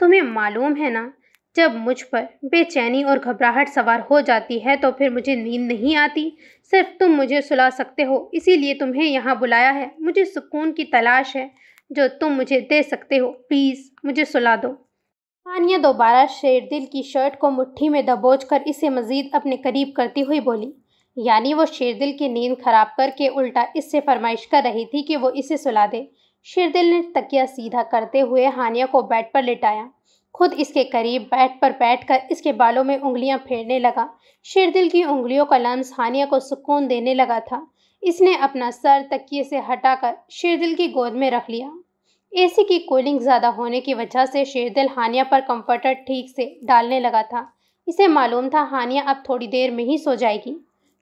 तुम्हें मालूम है ना जब मुझ पर बेचैनी और घबराहट सवार हो जाती है तो फिर मुझे नींद नहीं आती सिर्फ तुम मुझे सुला सकते हो इसीलिए तुम्हें यहाँ बुलाया है मुझे सुकून की तलाश है जो तुम मुझे दे सकते हो प्लीज़ मुझे सुला दो हानिया दोबारा शेर दिल की शर्ट को मुट्ठी में दबोच कर इसे मज़ीद अपने करीब करती हुई बोली यानी वो शेरदिल की नींद खराब करके उल्टा इससे फरमाइश कर रही थी कि वो इसे सुला दे शेरदिल ने तकिया सीधा करते हुए हानिया को बेड पर लिटाया खुद इसके करीब बेड पर बैठकर इसके बालों में उंगलियां फेरने लगा शेरदिल की उंगलियों का लम्स हानिया को सुकून देने लगा था इसने अपना सर तकिए से हटाकर शेरदिल की गोद में रख लिया एसी की कूलिंग ज़्यादा होने की वजह से शेरदिल हानिया पर कंफर्टर ठीक से डालने लगा था इसे मालूम था हानिया अब थोड़ी देर में ही सो जाएगी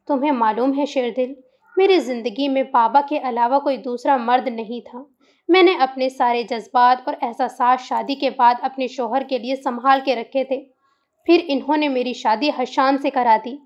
तुम्हें मालूम है शेरदिल मेरी ज़िंदगी में बाबा के अलावा कोई दूसरा मर्द नहीं था मैंने अपने सारे जज्बात और एहसास शादी के बाद अपने शोहर के लिए संभाल के रखे थे फिर इन्होंने मेरी शादी हशाम से करा दी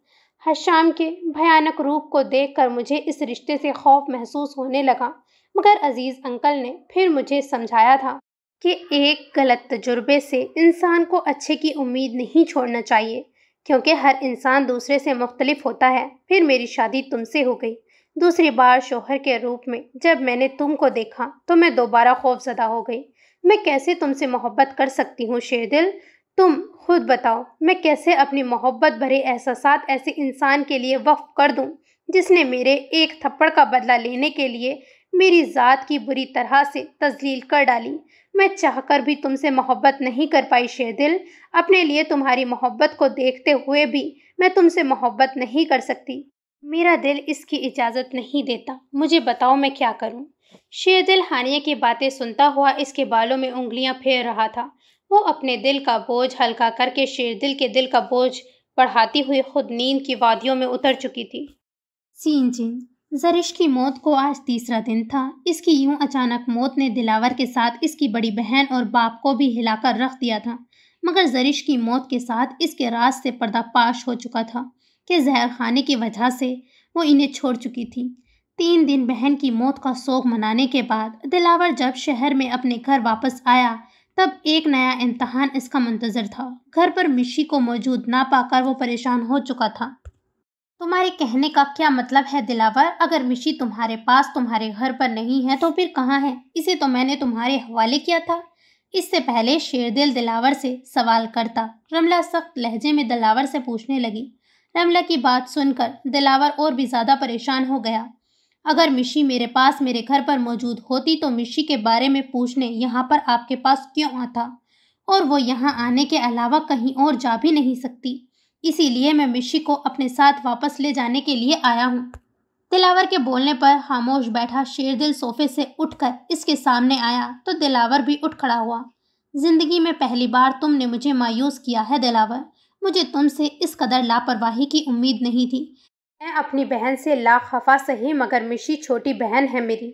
हशाम के भयानक रूप को देखकर मुझे इस रिश्ते से खौफ महसूस होने लगा मगर अजीज़ अंकल ने फिर मुझे समझाया था कि एक गलत तजुर्बे से इंसान को अच्छे की उम्मीद नहीं छोड़ना चाहिए क्योंकि हर इंसान दूसरे से मुख्तलिफ होता है फिर मेरी शादी तुमसे हो गई दूसरी बार शोहर के रूप में जब मैंने तुमको देखा तो मैं दोबारा खौफजदा हो गई मैं कैसे तुमसे मोहब्बत कर सकती हूँ शेरदिल तुम खुद बताओ मैं कैसे अपनी मोहब्बत भरे एहसास ऐसे इंसान के लिए वक्फ कर दूँ जिसने मेरे एक थप्पड़ का बदला लेने के लिए मेरी ज़ात की बुरी तरह से तजलील कर डाली मैं चाहकर भी तुमसे मोहब्बत नहीं कर पाई शेदिल अपने लिए तुम्हारी मोहब्बत को देखते हुए भी मैं तुमसे मोहब्बत नहीं कर सकती मेरा दिल इसकी इजाज़त नहीं देता मुझे बताओ मैं क्या करूं? शेदिल हानिया की बातें सुनता हुआ इसके बालों में उंगलियां फेर रहा था वो अपने दिल का बोझ हल्का करके शेरदिल के दिल का बोझ बढ़ाती हुई खुद नींद की वादियों में उतर चुकी थी सीन जिन जरिश की मौत को आज तीसरा दिन था इसकी यूं अचानक मौत ने दिलावर के साथ इसकी बड़ी बहन और बाप को भी हिलाकर रख दिया था मगर जरिश की मौत के साथ इसके राज से पर्दापाश हो चुका था कि जहर खाने की वजह से वो इन्हें छोड़ चुकी थी तीन दिन बहन की मौत का शोक मनाने के बाद दिलावर जब शहर में अपने घर वापस आया तब एक नया इम्तहान इसका मंतज़र था घर पर मिशी को मौजूद ना पाकर वो परेशान हो चुका था तुम्हारे कहने का क्या मतलब है दिलावर अगर मिशी तुम्हारे पास तुम्हारे घर पर नहीं है तो फिर कहाँ है इसे तो मैंने तुम्हारे हवाले किया था इससे पहले शेरदिल दिलावर से सवाल करता रमला सख्त लहजे में दिलावर से पूछने लगी रमला की बात सुनकर दिलावर और भी ज़्यादा परेशान हो गया अगर मिशी मेरे पास मेरे घर पर मौजूद होती तो मिशी के बारे में पूछने यहाँ पर आपके पास क्यों आता और वो यहाँ आने के अलावा कहीं और जा भी नहीं सकती इसीलिए मैं मिशी को अपने साथ वापस ले जाने के लिए आया हूँ दिलावर के बोलने पर खामोश बैठा शेरदिल सोफे से उठकर इसके सामने आया तो दिलावर भी उठ खड़ा हुआ ज़िंदगी में पहली बार तुमने मुझे मायूस किया है दिलावर मुझे तुमसे इस कदर लापरवाही की उम्मीद नहीं थी मैं अपनी बहन से लाखफा खफा सही मगर मिशी छोटी बहन है मेरी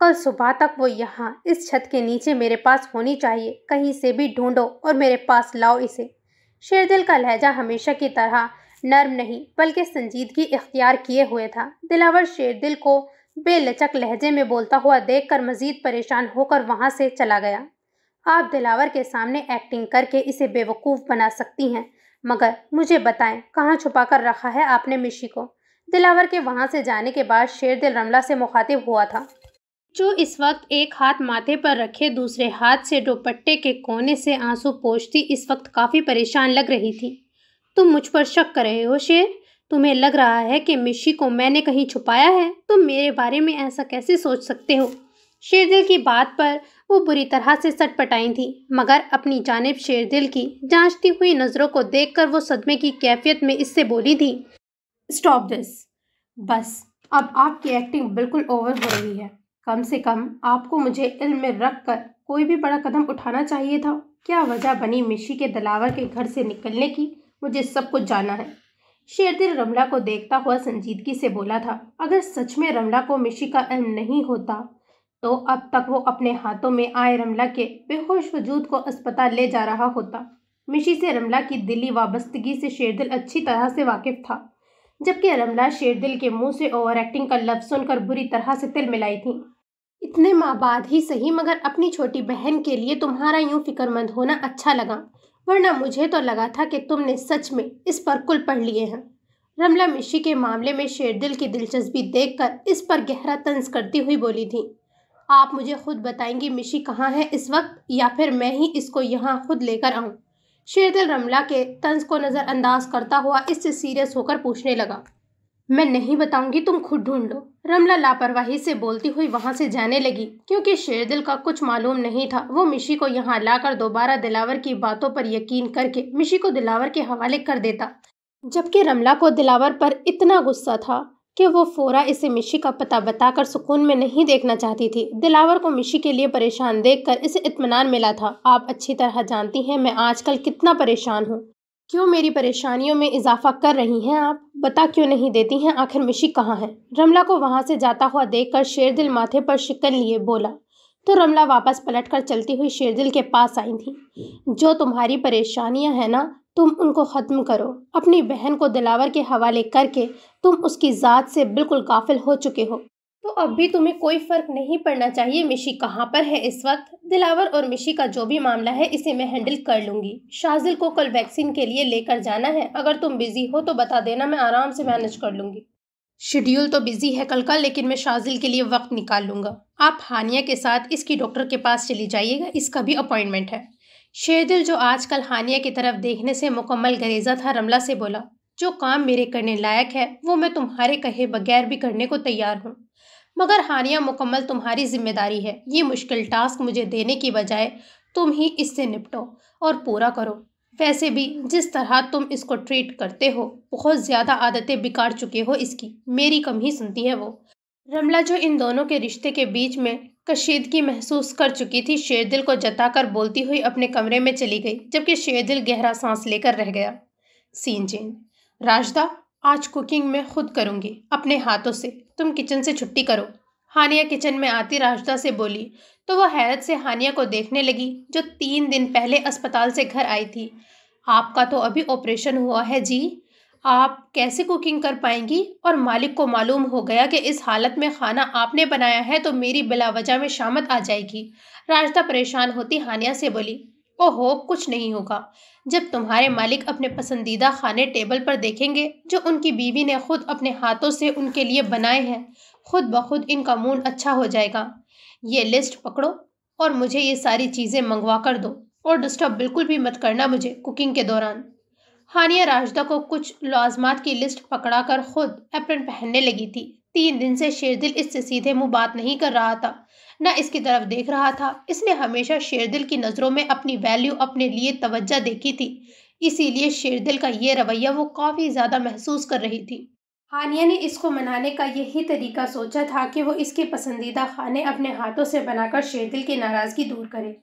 कल सुबह तक वो यहाँ इस छत के नीचे मेरे पास होनी चाहिए कहीं से भी ढूंढो और मेरे पास लाओ इसे शेरदिल का लहजा हमेशा की तरह नर्म नहीं बल्कि संजीदगी इख्तियार किए हुए था दिलावर शेरदिल को बेलचक लहजे में बोलता हुआ देखकर मजीद परेशान होकर वहाँ से चला गया आप दिलावर के सामने एक्टिंग करके इसे बेवकूफ़ बना सकती हैं मगर मुझे बताएं कहाँ छुपा कर रखा है आपने मिशी को दिलावर के वहाँ से जाने के बाद शेर दिल रमला से मुखातिब हुआ था जो इस वक्त एक हाथ माथे पर रखे दूसरे हाथ से दुपट्टे के कोने से आंसू पोछती इस वक्त काफ़ी परेशान लग रही थी तुम मुझ पर शक कर रहे हो शेर तुम्हें लग रहा है कि मिशी को मैंने कहीं छुपाया है तुम मेरे बारे में ऐसा कैसे सोच सकते हो शेरदिल की बात पर वो बुरी तरह से सटपटाई थी मगर अपनी जानब शेरदिल की जांचती हुई नज़रों को देखकर वो सदमे की कैफियत में इससे बोली थी स्टॉप दिस बस अब आपकी एक्टिंग बिल्कुल ओवर हो रही है कम से कम आपको मुझे इल्म में रख कर कोई भी बड़ा कदम उठाना चाहिए था क्या वजह बनी मिशी के दलावर के घर से निकलने की मुझे सब कुछ जाना है शेरदिल रमला को देखता हुआ संजीदगी से बोला था अगर सच में रमला को मिशी का इल्म नहीं होता तो अब तक वो अपने हाथों में आए रमला के बेहोश वजूद को अस्पताल ले जा रहा होता मिशी से रमला की दिली वाबस्तगी से शेरदिल अच्छी तरह से वाकिफ था जबकि रमला शेरदिल के मुंह से ओवर एक्टिंग का लफ्ज़ सुनकर बुरी तरह से तिल मिलाई थी इतने माह बाद ही सही मगर अपनी छोटी बहन के लिए तुम्हारा यूं फिक्रमंद होना अच्छा लगा वरना मुझे तो लगा था कि तुमने सच में इस पर कुल पढ़ लिए हैं रमला मिशी के मामले में शेरदिल की दिलचस्पी देखकर इस पर गहरा तंज करती हुई बोली थी आप मुझे खुद बताएंगी मिशी कहाँ है इस वक्त या फिर मैं ही इसको यहाँ खुद लेकर आऊँ शेरदिल रमला के तंज को नज़रअंदाज करता हुआ इससे सीरियस होकर पूछने लगा मैं नहीं बताऊंगी तुम खुद ढूंढ लो रमला लापरवाही से बोलती हुई वहां से जाने लगी क्योंकि शेरदिल का कुछ मालूम नहीं था वो मिशी को यहाँ लाकर दोबारा दिलावर की बातों पर यकीन करके मिशी को दिलावर के हवाले कर देता जबकि रमला को दिलावर पर इतना गुस्सा था कि वो फोरा इसे मिशी का पता बताकर सुकून में नहीं देखना चाहती थी दिलावर को मिशी के लिए परेशान देखकर इसे इत्मीनान मिला था आप अच्छी तरह जानती हैं मैं आजकल कितना परेशान हूँ क्यों मेरी परेशानियों में इजाफा कर रही हैं आप बता क्यों नहीं देती हैं आखिर मिशी कहाँ है रमला को वहाँ से जाता हुआ देखकर शेरदिल माथे पर शिकन लिए बोला तो रमला वापस पलटकर चलती हुई शेरदिल के पास आई थी जो तुम्हारी परेशानियां हैं ना तुम उनको ख़त्म करो अपनी बहन को दिलावर के हवाले करके तुम उसकी ज़ात से बिल्कुल गाफिल हो चुके हो तो अब भी तुम्हें कोई फ़र्क नहीं पड़ना चाहिए मिशी कहाँ पर है इस वक्त दिलावर और मिशी का जो भी मामला है इसे मैं हैंडल कर लूँगी शाजिल को कल वैक्सीन के लिए लेकर जाना है अगर तुम बिज़ी हो तो बता देना मैं आराम से मैनेज कर लूँगी शेड्यूल तो बिज़ी है कल का लेकिन मैं शाजिल के लिए वक्त निकाल लूँगा आप हानिया के साथ इसकी डॉक्टर के पास चली जाइएगा इसका भी अपॉइंटमेंट है शेदिल जो आजकल हानिया की तरफ देखने से मुकम्मल गरेजा था रमला से बोला जो काम मेरे करने लायक है वो मैं तुम्हारे कहे बगैर भी करने को तैयार हूँ मगर हानिया मुकम्मल तुम्हारी जिम्मेदारी है ये मुश्किल टास्क मुझे देने की बजाय तुम ही इससे निपटो और पूरा करो वैसे भी जिस तरह तुम इसको ट्रीट करते हो बहुत ज़्यादा आदतें बिगाड़ चुके हो इसकी मेरी कम ही सुनती है वो रमला जो इन दोनों के रिश्ते के बीच में कशीदगी महसूस कर चुकी थी शेरदिल को जताकर बोलती हुई अपने कमरे में चली गई जबकि शेरदिल गहरा सांस लेकर रह गया सीन चेंज राजदा आज कुकिंग में खुद करूँगी अपने हाथों से तुम किचन से छुट्टी करो हानिया किचन में आती राजदा से बोली तो वह हैरत से हानिया को देखने लगी जो तीन दिन पहले अस्पताल से घर आई थी आपका तो अभी ऑपरेशन हुआ है जी आप कैसे कुकिंग कर पाएंगी और मालिक को मालूम हो गया कि इस हालत में खाना आपने बनाया है तो मेरी बिलावजा में शामत आ जाएगी राजदा परेशान होती हानिया से बोली ओहो कुछ नहीं होगा जब तुम्हारे हम्म। मालिक अपने पसंदीदा खाने टेबल पर देखेंगे जो उनकी बीवी ने खुद अपने हाथों से उनके लिए बनाए हैं खुद ब खुद इनका मूड अच्छा हो जाएगा ये लिस्ट पकड़ो और मुझे ये सारी चीज़ें मंगवा कर दो और डिस्टर्ब बिल्कुल भी मत करना मुझे कुकिंग के दौरान हानिया राजदा को कुछ लाजमात की लिस्ट पकड़ा कर खुद एप्रन पहनने लगी थी तीन दिन से शेरदिल इससे सीधे मुँह बात नहीं कर रहा था न इसकी तरफ देख रहा था इसने हमेशा शेरदिल की नज़रों में अपनी वैल्यू अपने लिए तवज्जो देखी थी इसीलिए शेरदिल का ये रवैया वो काफ़ी ज़्यादा महसूस कर रही थी हानिया ने इसको मनाने का यही तरीका सोचा था कि वो इसके पसंदीदा खाने अपने हाथों से बनाकर शेरदिल की नाराज़गी दूर करे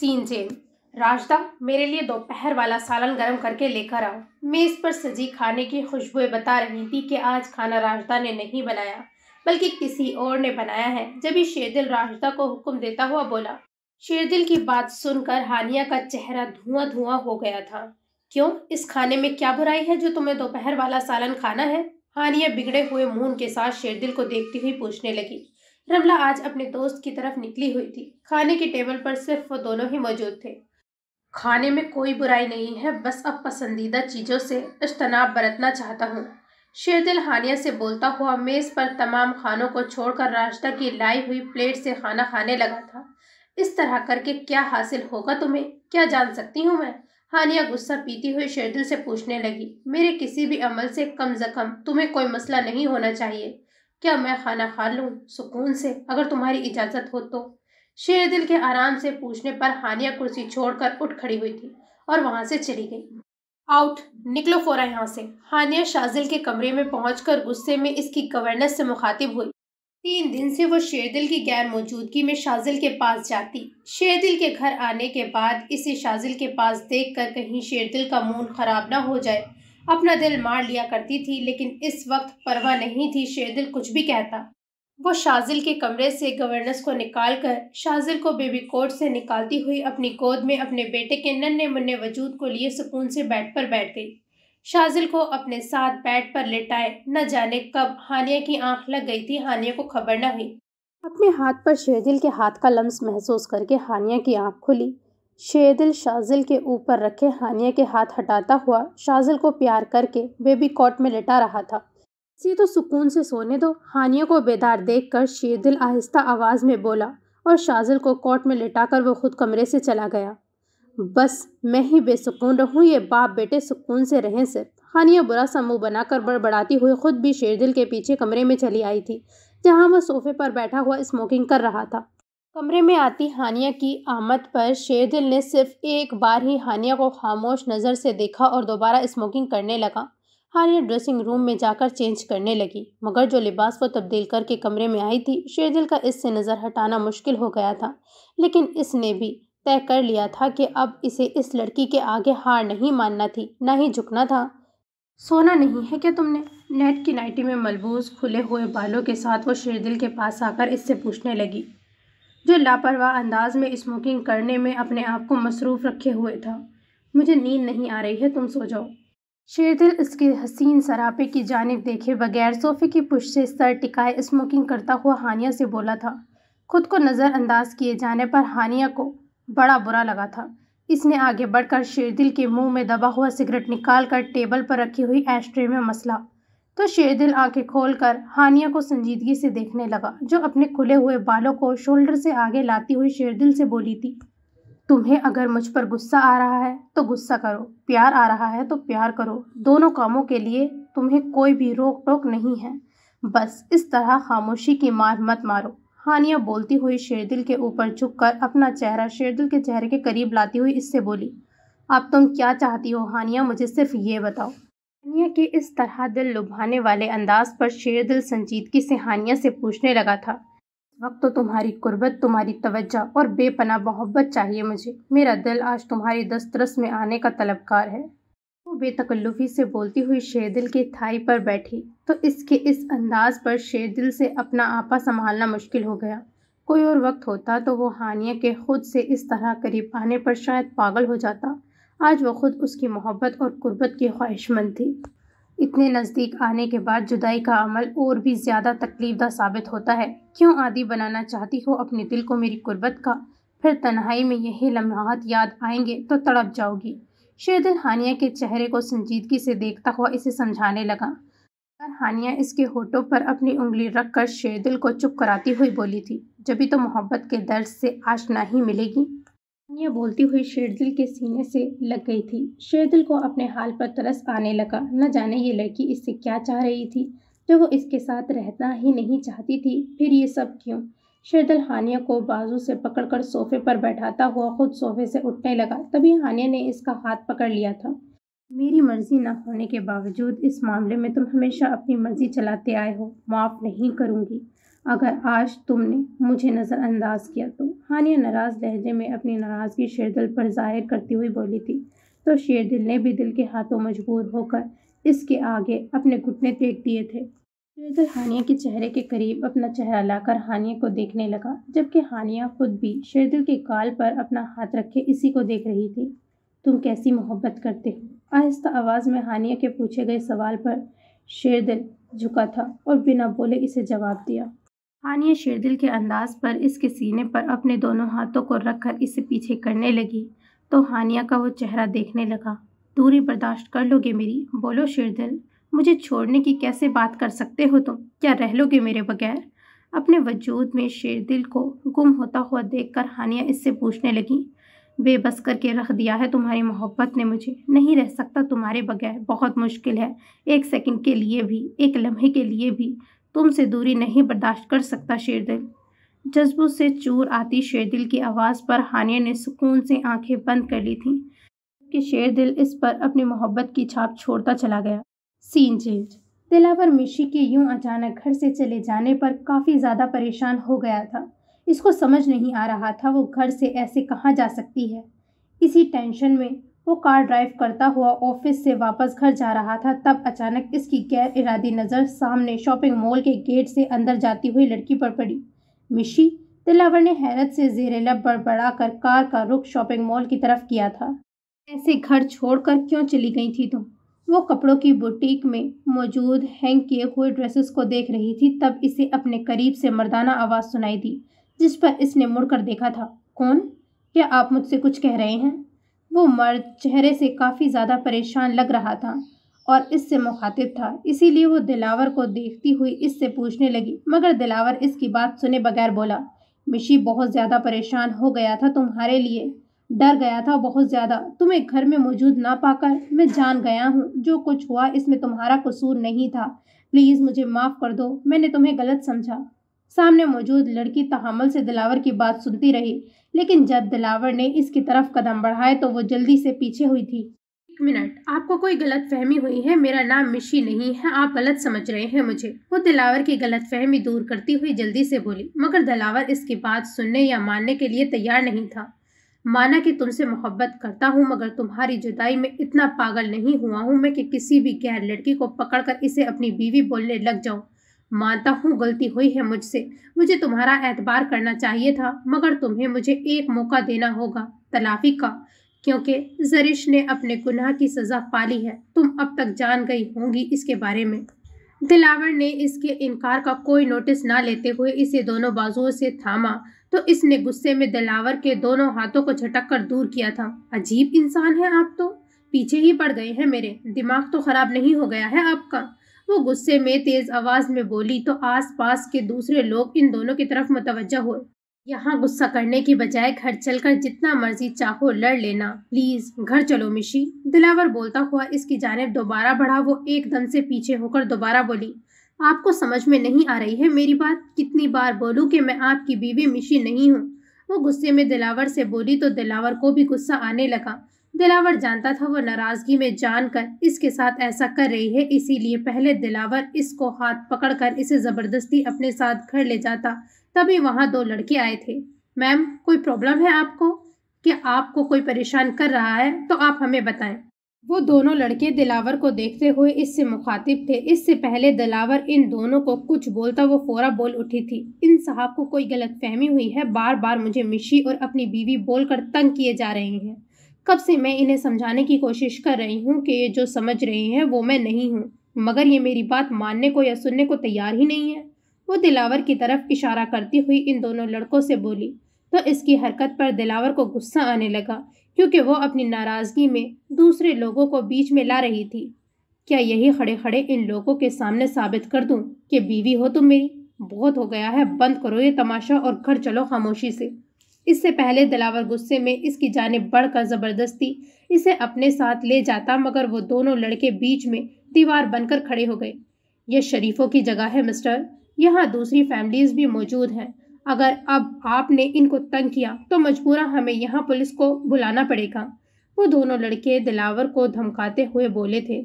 सीन जेम राजदा मेरे लिए दोपहर वाला सालन गर्म करके लेकर आओ मेज़ पर सजी खाने की खुशबुएं बता रही थी कि आज खाना राजदा ने नहीं बनाया बल्कि किसी और ने बनाया है जब ही शेरदिल राशिदा को हुक्म देता हुआ बोला शेरदिल की बात सुनकर हानिया का चेहरा धुआं धुआं हो गया था क्यों इस खाने में क्या बुराई है जो तुम्हें दोपहर वाला सालन खाना है हानिया बिगड़े हुए मुंह के साथ शेरदिल को देखती हुई पूछने लगी रमला आज अपने दोस्त की तरफ निकली हुई थी खाने के टेबल पर सिर्फ वो दोनों ही मौजूद थे खाने में कोई बुराई नहीं है बस अब पसंदीदा चीज़ों से इज्तनाब बरतना चाहता हूँ शेरदिल हानिया से बोलता हुआ मेज़ पर तमाम खानों को छोड़कर राश्ता की लाई हुई प्लेट से खाना खाने लगा था इस तरह करके क्या हासिल होगा तुम्हें क्या जान सकती हूँ मैं हानिया गुस्सा पीती हुई शेरदिल से पूछने लगी मेरे किसी भी अमल से कम जख्म तुम्हें कोई मसला नहीं होना चाहिए क्या मैं खाना खा लूँ सुकून से अगर तुम्हारी इजाज़त हो तो शेरदिल के आराम से पूछने पर हानिया कुर्सी छोड़कर उठ खड़ी हुई थी और वहाँ से चली गई आउट निकलो फोरा यहाँ से हानिया शाजिल के कमरे में पहुंचकर गुस्से में इसकी गवर्नेस से मुखातिब हुई तीन दिन से वो शेरदिल की गैर मौजूदगी में शाजिल के पास जाती शेरदिल के घर आने के बाद इसे शाजिल के पास देखकर कहीं शेरदिल का मून खराब ना हो जाए अपना दिल मार लिया करती थी लेकिन इस वक्त परवाह नहीं थी शेरदिल कुछ भी कहता वो शाजिल के कमरे से गवर्नेंस को निकाल कर शाजिल को बेबी कोट से निकालती हुई अपनी गोद में अपने बेटे के नन्हे मुन्ने वजूद को लिए सुकून से बेड पर बैठ गई शाजिल को अपने साथ बेड पर लेटाए न जाने कब हानिया की आंख लग गई थी हानिया को खबर न हुई अपने हाथ पर शेदिल के हाथ का लम्स महसूस करके हानिया की आंख खुली शेदिल शाजिल के ऊपर रखे हानिया के हाथ हटाता हुआ शाजिल को प्यार करके बेबी कोट में लेटा रहा था इसे तो सुकून से सोने दो हानिया को बेदार देखकर शेरदिल आहिस्ता आवाज़ में बोला और शाजिल को कोर्ट में लिटाकर वो खुद कमरे से चला गया बस मैं ही बेसकून रहूं ये बाप बेटे सुकून से रहें सिर्फ हानिया बुरा सा मुँह बनाकर बड़बड़ाती हुई खुद भी शेरदिल के पीछे कमरे में चली आई थी जहाँ वह सोफे पर बैठा हुआ स्मोकिंग कर रहा था कमरे में आती हानिया की आमद पर शेरदिल ने सिर्फ एक बार ही हानिया को खामोश नज़र से देखा और दोबारा स्मोकिंग करने लगा आर्या ड्रेसिंग रूम में जाकर चेंज करने लगी मगर जो लिबास वो तब्दील करके कमरे में आई थी शेरदिल का इससे नज़र हटाना मुश्किल हो गया था लेकिन इसने भी तय कर लिया था कि अब इसे इस लड़की के आगे हार नहीं मानना थी ना ही झुकना था सोना नहीं है क्या तुमने नेट की नाइटी में मलबूस खुले हुए बालों के साथ वो शेरदिल के पास आकर इससे पूछने लगी जो लापरवाह अंदाज में स्मोकिंग करने में अपने आप को मसरूफ़ रखे हुए था मुझे नींद नहीं आ रही है तुम सो जाओ शेरदिल उसके हसीन सरापे की जानब देखे बगैर सोफे की पुश से सर टिकाए स्मोकिंग करता हुआ हानिया से बोला था खुद को नज़रअंदाज किए जाने पर हानिया को बड़ा बुरा लगा था इसने आगे बढ़कर शेरदिल के मुंह में दबा हुआ सिगरेट निकाल कर टेबल पर रखी हुई एस्ट्रे में मसला तो शेरदिल आंखें खोलकर हानिया को संजीदगी से देखने लगा जो अपने खुले हुए बालों को शोल्डर से आगे लाती हुई शेरदिल से बोली थी तुम्हें अगर मुझ पर गुस्सा आ रहा है तो गुस्सा करो प्यार आ रहा है तो प्यार करो दोनों कामों के लिए तुम्हें कोई भी रोक टोक नहीं है बस इस तरह खामोशी की मार मत मारो हानिया बोलती हुई शेरदिल के ऊपर झुककर अपना चेहरा शेरदिल के चेहरे के करीब लाती हुई इससे बोली अब तुम क्या चाहती हो हानिया मुझे सिर्फ ये बताओ हानिया के इस तरह दिल लुभाने वाले अंदाज पर शेरदिल संजीदगी से हानिया से पूछने लगा था वक्त तो तुम्हारी कुर्बत तुम्हारी तवज्जा और बेपना मोहब्बत चाहिए मुझे मेरा दिल आज तुम्हारी दस्तरस में आने का तलबकार है वो बेतकल्लुफी से बोलती हुई शेरदिल की थाई पर बैठी तो इसके इस अंदाज पर शेरदिल से अपना आपा संभालना मुश्किल हो गया कोई और वक्त होता तो वो हानिया के खुद से इस तरह करीब आने पर शायद पागल हो जाता आज वो खुद उसकी मोहब्बत और कुर्बत की ख्वाहिशमंद थी इतने नज़दीक आने के बाद जुदाई का अमल और भी ज़्यादा तकलीफदा साबित होता है क्यों आदि बनाना चाहती हो अपने दिल को मेरी कुर्बत का फिर तन्हाई में यही लम्हात याद आएंगे तो तड़प जाओगी शेदिल हानिया के चेहरे को संजीदगी से देखता हुआ इसे समझाने लगा पर हानिया इसके होठों पर अपनी उंगली रख कर शेदिल को चुप कराती हुई बोली थी जब भी तो मोहब्बत के दर्द से आशना ही मिलेगी यह बोलती हुई शेरदिल के सीने से लग गई थी शेरदिल को अपने हाल पर तरस आने लगा न जाने ये लड़की इससे क्या चाह रही थी जब वो इसके साथ रहना ही नहीं चाहती थी फिर ये सब क्यों शेरदल हानिया को बाजू से पकड़कर सोफे पर बैठाता हुआ खुद सोफे से उठने लगा तभी हानिया ने इसका हाथ पकड़ लिया था मेरी मर्जी ना होने के बावजूद इस मामले में तुम हमेशा अपनी मर्जी चलाते आए हो माफ़ नहीं करूँगी अगर आज तुमने मुझे नज़रअंदाज किया तो हानिया नाराज़ लहजे में अपनी नाराज़गी शेरदिल पर जाहिर करती हुई बोली थी तो शेरदिल ने भी दिल के हाथों मजबूर होकर इसके आगे अपने घुटने टेक दिए थे शेरदिल हानिया के चेहरे के करीब अपना चेहरा लाकर हानिया को देखने लगा जबकि हानिया खुद भी शेरदिल के काल पर अपना हाथ रखे इसी को देख रही थी तुम कैसी मोहब्बत करते हो आहिस्ता आवाज़ में हानिया के पूछे गए सवाल पर शेरदिल झुका था और बिना बोले इसे जवाब दिया आनिया शेरदिल के अंदाज पर इसके सीने पर अपने दोनों हाथों को रखकर इसे पीछे करने लगी तो हानिया का वो चेहरा देखने लगा दूरी बर्दाश्त कर लोगे मेरी बोलो शेरदिल मुझे छोड़ने की कैसे बात कर सकते हो तुम क्या रह लोगे मेरे बगैर अपने वजूद में शेरदिल को गुम होता हुआ देख कर हानिया इससे पूछने लगी बेबस करके रख दिया है तुम्हारी मोहब्बत ने मुझे नहीं रह सकता तुम्हारे बगैर बहुत मुश्किल है एक सेकंड के लिए भी एक लम्हे के लिए भी तुमसे दूरी नहीं बर्दाश्त कर सकता शेरदिल जज्बों से चूर आती शेरदिल की आवाज़ पर हानिया ने सुकून से आंखें बंद कर ली थीं कि शेरदिल इस पर अपनी मोहब्बत की छाप छोड़ता चला गया सीन चेंज दिलावर मिशी के यूं अचानक घर से चले जाने पर काफ़ी ज़्यादा परेशान हो गया था इसको समझ नहीं आ रहा था वो घर से ऐसे कहाँ जा सकती है इसी टेंशन में वो कार ड्राइव करता हुआ ऑफिस से वापस घर जा रहा था तब अचानक इसकी गैर इरादी नज़र सामने शॉपिंग मॉल के गेट से अंदर जाती हुई लड़की पर पड़ी मिशी दिलावर ने हैरत से जेर लब बड़बड़ा कर कार का रुख शॉपिंग मॉल की तरफ किया था ऐसे घर छोड़कर क्यों चली गई थी तुम वो कपड़ों की बुटीक में मौजूद हैंग किए हुए ड्रेसेस को देख रही थी तब इसे अपने करीब से मर्दाना आवाज़ सुनाई दी जिस पर इसने मुड़कर देखा था कौन क्या आप मुझसे कुछ कह रहे हैं वो मर्द चेहरे से काफ़ी ज़्यादा परेशान लग रहा था और इससे मुखातिब था इसीलिए वो दिलावर को देखती हुई इससे पूछने लगी मगर दिलावर इसकी बात सुने बगैर बोला मिशी बहुत ज़्यादा परेशान हो गया था तुम्हारे लिए डर गया था बहुत ज़्यादा तुम्हें घर में मौजूद ना पाकर मैं जान गया हूँ जो कुछ हुआ इसमें तुम्हारा कसूर नहीं था प्लीज़ मुझे माफ़ कर दो मैंने तुम्हें गलत समझा सामने मौजूद लड़की तहमल से दिलावर की बात सुनती रही लेकिन जब दिलावर ने इसकी तरफ कदम बढ़ाए तो वो जल्दी से पीछे हुई थी एक मिनट आपको कोई गलत फहमी हुई है मेरा नाम मिशी नहीं है आप गलत समझ रहे हैं मुझे वो दिलावर की गलत फहमी दूर करती हुई जल्दी से बोली मगर दिलावर इसकी बात सुनने या मानने के लिए तैयार नहीं था माना कि तुमसे मोहब्बत करता हूँ मगर तुम्हारी जुदाई में इतना पागल नहीं हुआ हूँ मैं कि किसी भी गैर लड़की को पकड़कर इसे अपनी बीवी बोलने लग जाऊँ मानता हूँ गलती हुई है मुझसे मुझे तुम्हारा एतबार करना चाहिए था मगर तुम्हें मुझे एक मौका देना होगा तलाफी का क्योंकि जरिश ने अपने गुनाह की सज़ा पाली है तुम अब तक जान गई होंगी इसके बारे में दिलावर ने इसके इनकार का कोई नोटिस ना लेते हुए इसे दोनों बाजुओं से थामा तो इसने गुस्से में दिलावर के दोनों हाथों को झटक कर दूर किया था अजीब इंसान है आप तो पीछे ही पड़ गए हैं मेरे दिमाग तो ख़राब नहीं हो गया है आपका वो गुस्से में तेज़ आवाज़ में बोली तो आसपास के दूसरे लोग इन दोनों की तरफ मुतवजह हुए यहाँ गुस्सा करने की बजाय घर चलकर जितना मर्जी चाहो लड़ लेना प्लीज घर चलो मिशी दिलावर बोलता हुआ इसकी जानब दोबारा बढ़ा वो एकदम से पीछे होकर दोबारा बोली आपको समझ में नहीं आ रही है मेरी बात कितनी बार बोलूँ कि मैं आपकी बीवी मिशी नहीं हूँ वो गुस्से में दिलावर से बोली तो दिलावर को भी गुस्सा आने लगा दिलावर जानता था वो नाराजगी में जानकर इसके साथ ऐसा कर रही है इसीलिए पहले दिलावर इसको हाथ पकड़कर इसे ज़बरदस्ती अपने साथ घर ले जाता तभी वहाँ दो लड़के आए थे मैम कोई प्रॉब्लम है आपको क्या आपको कोई परेशान कर रहा है तो आप हमें बताएं वो दोनों लड़के दिलावर को देखते हुए इससे मुखातिब थे इससे पहले दिलावर इन दोनों को कुछ बोलता वो फोरा बोल उठी थी इन साहब को कोई गलतफहमी हुई है बार बार मुझे मिशी और अपनी बीवी बोलकर तंग किए जा रही हैं कब से मैं इन्हें समझाने की कोशिश कर रही हूँ कि ये जो समझ रहे हैं वो मैं नहीं हूँ मगर ये मेरी बात मानने को या सुनने को तैयार ही नहीं है वो दिलावर की तरफ इशारा करती हुई इन दोनों लड़कों से बोली तो इसकी हरकत पर दिलावर को गुस्सा आने लगा क्योंकि वो अपनी नाराज़गी में दूसरे लोगों को बीच में ला रही थी क्या यही खड़े खड़े इन लोगों के सामने साबित कर दूँ कि बीवी हो तुम मेरी बहुत हो गया है बंद करो ये तमाशा और घर चलो खामोशी से इससे पहले दिलावर गुस्से में इसकी जानब बढ़कर ज़बरदस्ती इसे अपने साथ ले जाता मगर वो दोनों लड़के बीच में दीवार बनकर खड़े हो गए यह शरीफों की जगह है मिस्टर यहाँ दूसरी फैमिलीज भी मौजूद हैं अगर अब आपने इनको तंग किया तो मजबूरा हमें यहाँ पुलिस को बुलाना पड़ेगा वो दोनों लड़के दिलावर को धमकाते हुए बोले थे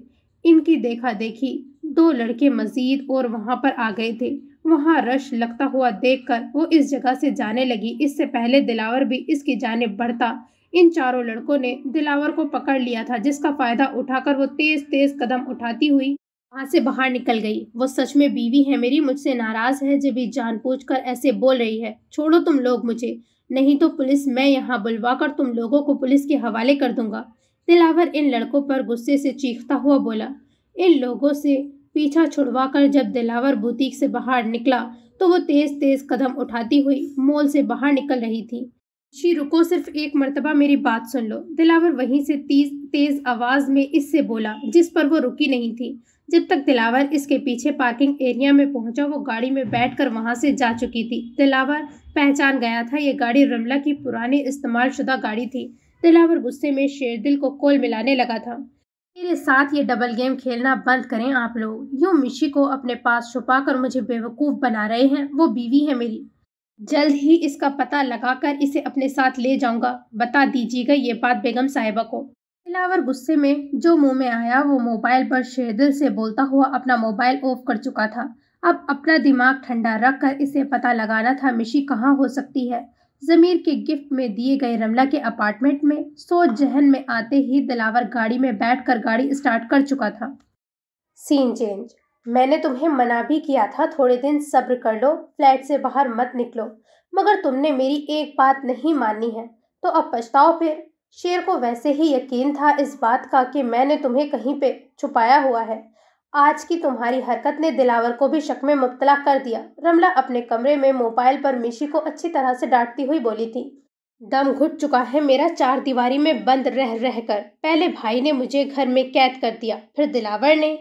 इनकी देखा देखी दो लड़के मजीद और वहाँ पर आ गए थे वहाँ रश लगता हुआ देखकर वो इस जगह से जाने लगी इससे पहले दिलावर भी इसकी जानब बढ़ता इन चारों लड़कों ने दिलावर को पकड़ लिया था जिसका फायदा उठाकर वो तेज तेज कदम उठाती हुई वहाँ से बाहर निकल गई वो सच में बीवी है मेरी मुझसे नाराज है जब भी पूछ कर ऐसे बोल रही है छोड़ो तुम लोग मुझे नहीं तो पुलिस मैं यहाँ बुलवा कर तुम लोगों को पुलिस के हवाले कर दूंगा दिलावर इन लड़कों पर गुस्से से चीखता हुआ बोला इन लोगों से पीछा छुड़वाकर जब दिलावर बुटीक से बाहर निकला तो वो तेज तेज कदम उठाती हुई मॉल से बाहर निकल रही थी शी रुको सिर्फ एक मरतबा मेरी बात सुन लो दिलावर वहीं से तेज तेज आवाज़ में इससे बोला जिस पर वो रुकी नहीं थी जब तक दिलावर इसके पीछे पार्किंग एरिया में पहुंचा वो गाड़ी में बैठकर वहां से जा चुकी थी दिलावर पहचान गया था ये गाड़ी रमला की पुरानी इस्तेमाल शुदा गाड़ी थी दिलावर गुस्से में शेरदिल को कोल मिलाने लगा था मेरे साथ ये डबल गेम खेलना बंद करें आप लोग यूं मिशी को अपने पास छुपा कर मुझे बेवकूफ़ बना रहे हैं वो बीवी है मेरी जल्द ही इसका पता लगाकर इसे अपने साथ ले जाऊंगा बता दीजिएगा ये बात बेगम साहिबा को दिलावर गुस्से में जो मुंह में आया वो मोबाइल पर शेरदिल से बोलता हुआ अपना मोबाइल ऑफ कर चुका था अब अपना दिमाग ठंडा रख कर इसे पता लगाना था मिशी कहाँ हो सकती है जमीर के गिफ्ट में दिए गए रमला के अपार्टमेंट में सोच जहन में आते ही दिलावर गाड़ी में बैठकर गाड़ी स्टार्ट कर चुका था सीन चेंज मैंने तुम्हें मना भी किया था थोड़े दिन सब्र कर लो फ्लैट से बाहर मत निकलो मगर तुमने मेरी एक बात नहीं मानी है तो अब पछताओ फिर शेर को वैसे ही यकीन था इस बात का कि मैंने तुम्हें कहीं पे छुपाया हुआ है आज की तुम्हारी हरकत ने दिलावर को भी शक में मुबतला कर दिया रमला अपने कमरे में मोबाइल पर मिशी को अच्छी तरह से डांटती हुई बोली थी दम घुट चुका है मेरा चार दीवारी में बंद रह रह कर पहले भाई ने मुझे घर में कैद कर दिया फिर दिलावर ने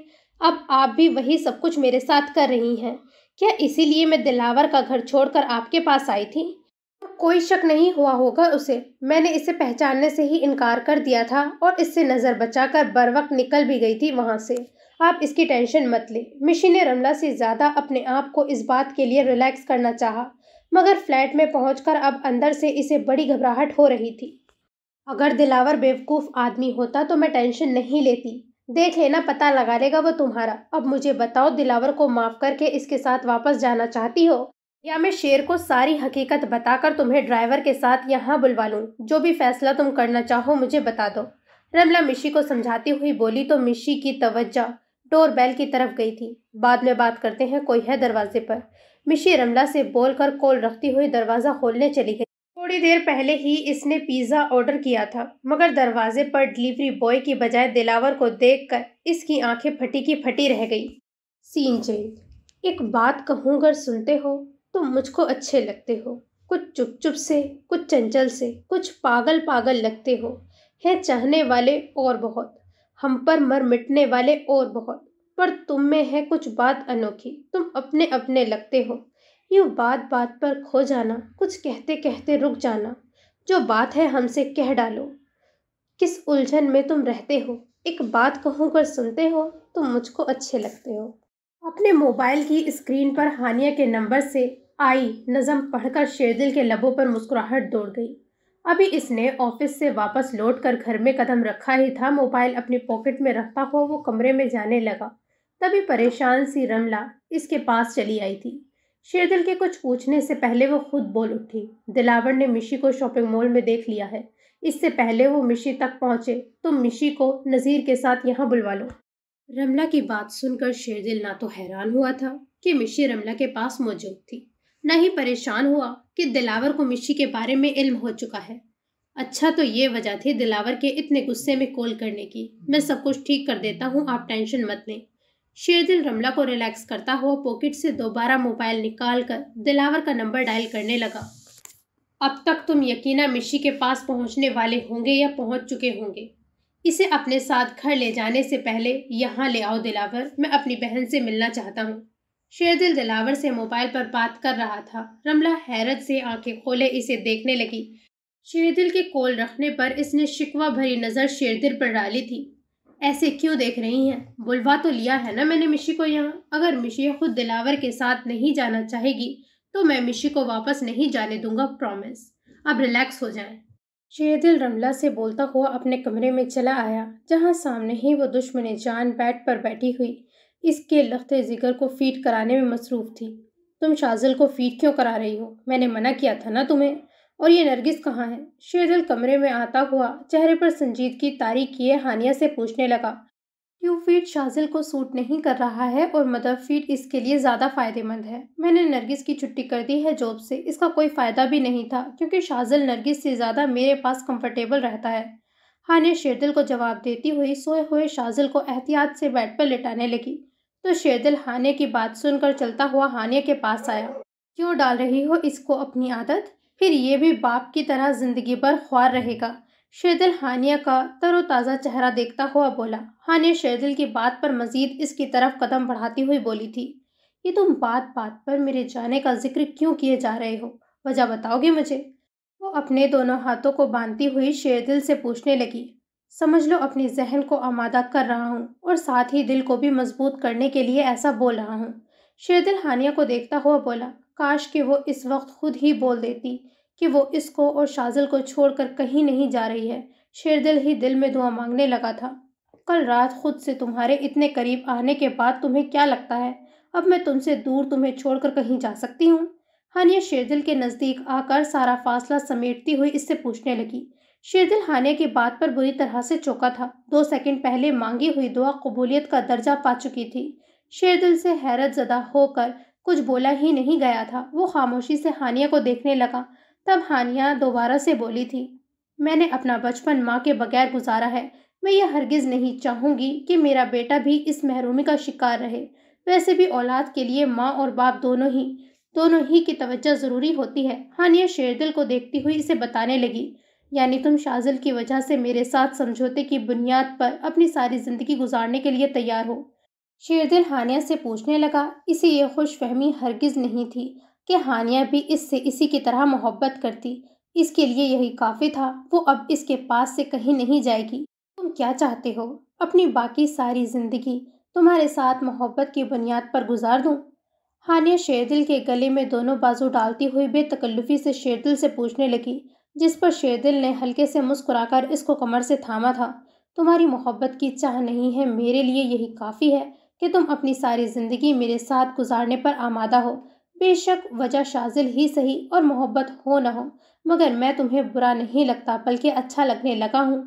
अब आप भी वही सब कुछ मेरे साथ कर रही हैं क्या इसीलिए मैं दिलावर का घर छोड़कर आपके पास आई थी कोई शक नहीं हुआ होगा उसे मैंने इसे पहचानने से ही इनकार कर दिया था और इससे नज़र बचाकर बर वक्त निकल भी गई थी वहाँ से आप इसकी टेंशन मत ले मिशी ने रमला से ज़्यादा अपने आप को इस बात के लिए रिलैक्स करना चाहा मगर फ्लैट में पहुंचकर अब अंदर से इसे बड़ी घबराहट हो रही थी अगर दिलावर बेवकूफ़ आदमी होता तो मैं टेंशन नहीं लेती देख लेना पता लगा लेगा वो तुम्हारा अब मुझे बताओ दिलावर को माफ़ करके इसके साथ वापस जाना चाहती हो या मैं शेर को सारी हकीकत बताकर तुम्हें ड्राइवर के साथ यहाँ बुलवा लूँ जो भी फैसला तुम करना चाहो मुझे बता दो रमला मिशी को समझाती हुई बोली तो मिशी की तवज्जा डोर बैल की तरफ गई थी बाद में बात करते हैं कोई है दरवाजे पर मिशी रमला से बोलकर कॉल रखती हुई दरवाज़ा खोलने चली गई थोड़ी देर पहले ही इसने पिज़्ज़ा ऑर्डर किया था मगर दरवाजे पर डिलीवरी बॉय की बजाय दिलावर को देखकर इसकी आंखें फटी की फटी रह गई सीन चेंज एक बात कहूँ अगर सुनते हो तो मुझको अच्छे लगते हो कुछ चुप चुप से कुछ चंचल से कुछ पागल पागल लगते हो है चाहने वाले और बहुत हम पर मर मिटने वाले और बहुत पर तुम में है कुछ बात अनोखी तुम अपने अपने लगते हो यूँ बात बात पर खो जाना कुछ कहते कहते रुक जाना जो बात है हमसे कह डालो किस उलझन में तुम रहते हो एक बात कहूँ कर सुनते हो तुम तो मुझको अच्छे लगते हो अपने मोबाइल की स्क्रीन पर हानिया के नंबर से आई नज़म पढ़कर शेरदिल के लबों पर मुस्कुराहट दौड़ गई अभी इसने ऑफिस से वापस लौटकर घर में कदम रखा ही था मोबाइल अपने पॉकेट में रखता हुआ वो कमरे में जाने लगा तभी परेशान सी रमला इसके पास चली आई थी शेरदिल के कुछ पूछने से पहले वो खुद बोल उठी दिलावर ने मिशी को शॉपिंग मॉल में देख लिया है इससे पहले वो मिशी तक पहुंचे तो मिशी को नज़ीर के साथ यहाँ बुलवा लो रमला की बात सुनकर शेरदिल ना तो हैरान हुआ था कि मिशी रमला के पास मौजूद थी न ही परेशान हुआ कि दिलावर को मिशी के बारे में इल्म हो चुका है अच्छा तो ये वजह थी दिलावर के इतने गुस्से में कॉल करने की मैं सब कुछ ठीक कर देता हूँ आप टेंशन मत लें शेरदिल रमला को रिलैक्स करता हुआ पॉकेट से दोबारा मोबाइल निकाल कर दिलावर का नंबर डायल करने लगा अब तक तुम यकीना मिशी के पास पहुँचने वाले होंगे या पहुँच चुके होंगे इसे अपने साथ घर ले जाने से पहले यहाँ ले आओ दिलावर मैं अपनी बहन से मिलना चाहता हूँ शेरदिल दिलावर से मोबाइल पर बात कर रहा था रमला हैरत से आंखें खोले इसे देखने लगी शेरदिल के कोल रखने पर इसने शिकवा भरी नज़र शेरदिल पर डाली थी ऐसे क्यों देख रही हैं बुलवा तो लिया है ना मैंने मिशी को यहाँ अगर मिशी खुद दिलावर के साथ नहीं जाना चाहेगी तो मैं मिशी को वापस नहीं जाने दूंगा प्रॉमिस अब रिलैक्स हो जाएं। दिल रमला से बोलता हुआ अपने कमरे में चला आया जहाँ सामने ही वो दुश्मन जान बैट पर बैठी हुई इसके लख्त जिगर को फीड कराने में मसरूफ़ थी तुम शाजल को फीड क्यों करा रही हो मैंने मना किया था ना तुम्हें और ये नरगिस कहाँ है शेजल कमरे में आता हुआ चेहरे पर संजीद की तारी किए हानिया से पूछने लगा ट्यूब फीड शाजिल को सूट नहीं कर रहा है और मदर फीड इसके लिए ज़्यादा फ़ायदेमंद है मैंने नरगिस की छुट्टी कर दी है जॉब से इसका कोई फ़ायदा भी नहीं था क्योंकि शाजिल नरगिस से ज़्यादा मेरे पास कंफर्टेबल रहता है हानिया शेरदिल को जवाब देती हुई सोए हुए शाजिल को एहतियात से बेड पर लिटाने लगी तो शेरदिल हानिया की बात सुनकर चलता हुआ हानिया के पास आया क्यों डाल रही हो इसको अपनी आदत फिर ये भी बाप की तरह जिंदगी भर ख्वार रहेगा शेरदिल हानिया का तरोताज़ा चेहरा देखता हुआ बोला हानिया शेरदिल की बात पर मजीद इसकी तरफ कदम बढ़ाती हुई बोली थी कि तुम बात बात पर मेरे जाने का जिक्र क्यों किए जा रहे हो वजह बताओगे मुझे वो अपने दोनों हाथों को बांधती हुई शेरदिल से पूछने लगी समझ लो अपने जहन को आमादा कर रहा हूँ और साथ ही दिल को भी मजबूत करने के लिए ऐसा बोल रहा हूँ शेरदिल हानिया को देखता हुआ बोला काश कि वो इस वक्त खुद ही बोल देती कि वो इसको और शाजिल को छोड़कर कहीं नहीं जा रही है शेरदिल ही दिल में दुआ मांगने लगा था कल रात खुद से तुम्हारे इतने करीब आने के बाद तुम्हें क्या लगता है अब मैं तुमसे दूर तुम्हें छोड़कर कहीं जा सकती हूँ हानिया शेरदिल के नज़दीक आकर सारा फासला समेटती हुई इससे पूछने लगी शेरदिल हानिया की बात पर बुरी तरह से चौका था दो सेकंड पहले मांगी हुई दुआ कबूलियत का दर्जा पा चुकी थी शेरदिल से हैरत ज़दा होकर कुछ बोला ही नहीं गया था वो खामोशी से हानिया को देखने लगा तब हानिया दोबारा से बोली थी मैंने अपना बचपन माँ के बगैर गुजारा है मैं यह हरगिज़ नहीं चाहूँगी कि मेरा बेटा भी इस महरूमी का शिकार रहे वैसे भी औलाद के लिए माँ और बाप दोनों ही दोनों ही की तवज्जो ज़रूरी होती है हानिया शेरदिल को देखती हुई इसे बताने लगी यानी तुम शाजिल की वजह से मेरे साथ समझौते की बुनियाद पर अपनी सारी ज़िंदगी गुजारने के लिए तैयार हो शेरदिल हानिया से पूछने लगा इसे यह खुश फहमी हरगिज़ नहीं थी कि हानिया भी इससे इसी की तरह मोहब्बत करती इसके लिए यही काफ़ी था वो अब इसके पास से कहीं नहीं जाएगी तुम क्या चाहते हो अपनी बाकी सारी ज़िंदगी तुम्हारे साथ मोहब्बत की बुनियाद पर गुजार दूँ हानिया शेरदिल के गले में दोनों बाजू डालती हुई बेतकल्लुफी से शेरदिल से पूछने लगी जिस पर शेरदिल ने हल्के से मुस्कुराकर इसको कमर से थामा था तुम्हारी मोहब्बत की चाह नहीं है मेरे लिए यही काफ़ी है कि तुम अपनी सारी ज़िंदगी मेरे साथ गुजारने पर आमादा हो बेशक वजह शाजिल ही सही और मोहब्बत हो ना हो मगर मैं तुम्हें बुरा नहीं लगता बल्कि अच्छा लगने लगा हूँ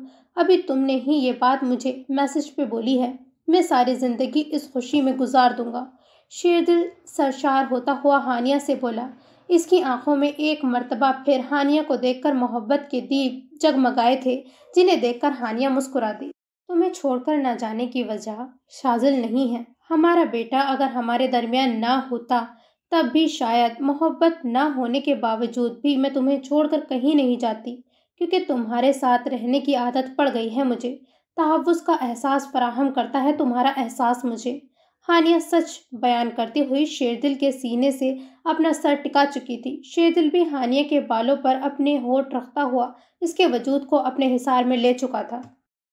अभी तुमने ही ये बात मुझे मैसेज पे बोली है मैं सारी ज़िंदगी इस खुशी में गुजार दूंगा शेरदिल सरशार होता हुआ हानिया से बोला इसकी आंखों में एक मर्तबा फिर हानिया को देखकर मोहब्बत के दीप जगमगाए थे जिन्हें देखकर हानिया मुस्कुरा दी तुम्हें छोड़कर ना जाने की वजह शाजिल नहीं है हमारा बेटा अगर हमारे दरमियान ना होता तब भी शायद मोहब्बत ना होने के बावजूद भी मैं तुम्हें छोड़कर कहीं नहीं जाती क्योंकि तुम्हारे साथ रहने की आदत पड़ गई है मुझे तहफ़ का एहसास फराहम करता है तुम्हारा एहसास मुझे हानिया सच बयान करते हुए शेरदिल के सीने से अपना सर टिका चुकी थी शेरदिल भी हानिया के बालों पर अपने होठ रखता हुआ इसके वजूद को अपने हिसार में ले चुका था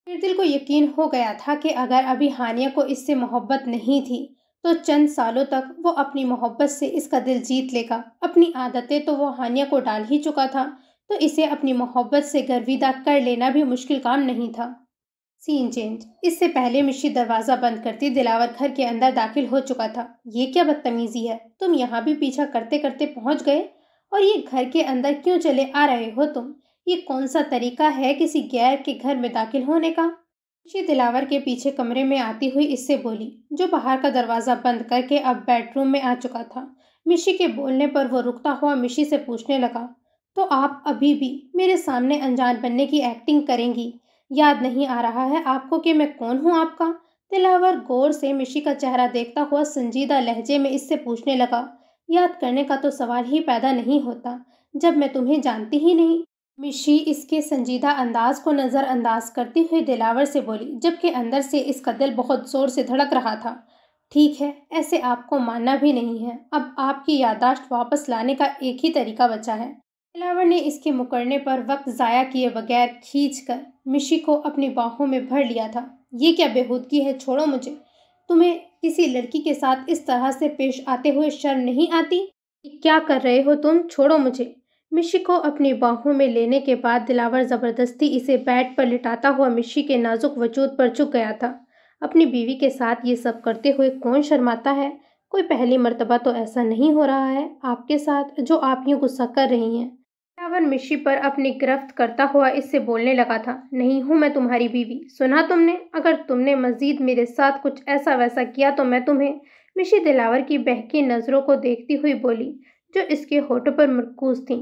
शेरदिल को यकीन हो गया था कि अगर अभी हानिया को इससे मोहब्बत नहीं थी तो चंद सालों तक वो अपनी मोहब्बत से इसका दिल जीत लेगा अपनी आदतें तो वो हानिया को डाल ही चुका था तो इसे अपनी मोहब्बत से गर्विदा कर लेना भी मुश्किल काम नहीं था सीन चेंज इससे पहले मिश्री दरवाजा बंद करते दिलावर घर के अंदर दाखिल हो चुका था ये क्या बदतमीजी है तुम यहाँ भी पीछा करते करते पहुँच गए और ये घर के अंदर क्यों चले आ रहे हो तुम ये कौन सा तरीका है किसी गैर के घर में दाखिल होने का मिश्री दिलावर के पीछे कमरे में आती हुई इससे बोली जो बाहर का दरवाज़ा बंद करके अब बेडरूम में आ चुका था मिशी के बोलने पर वो रुकता हुआ मिशी से पूछने लगा तो आप अभी भी मेरे सामने अनजान बनने की एक्टिंग करेंगी याद नहीं आ रहा है आपको कि मैं कौन हूँ आपका दिलावर गौर से मिशी का चेहरा देखता हुआ संजीदा लहजे में इससे पूछने लगा याद करने का तो सवाल ही पैदा नहीं होता जब मैं तुम्हें जानती ही नहीं मिशी इसके संजीदा अंदाज को नज़रअंदाज करती हुई दिलावर से बोली जबकि अंदर से इसका दिल बहुत ज़ोर से धड़क रहा था ठीक है ऐसे आपको मानना भी नहीं है अब आपकी यादाश्त वापस लाने का एक ही तरीका बचा है दिलावर ने इसके मुकरने पर वक्त ज़ाया किए बगैर खींच कर मिशी को अपनी बाहों में भर लिया था ये क्या बेहूदगी है छोड़ो मुझे तुम्हें किसी लड़की के साथ इस तरह से पेश आते हुए शर्म नहीं आती क्या कर रहे हो तुम छोड़ो मुझे मिशी को अपनी बाहों में लेने के बाद दिलावर ज़बरदस्ती इसे बेड पर लिटाता हुआ मिशी के नाजुक वजूद पर चुक गया था अपनी बीवी के साथ ये सब करते हुए कौन शर्माता है कोई पहली मर्तबा तो ऐसा नहीं हो रहा है आपके साथ जो आप यूँ गुस्सा कर रही हैं वृंदावन मिशी पर अपनी गिरफ्त करता हुआ इससे बोलने लगा था नहीं हूँ मैं तुम्हारी बीवी सुना तुमने अगर तुमने मजीद मेरे साथ कुछ ऐसा वैसा किया तो मैं तुम्हें मिशी दिलावर की बहकी नज़रों को देखती हुई बोली जो इसके होठों पर मरकूज थी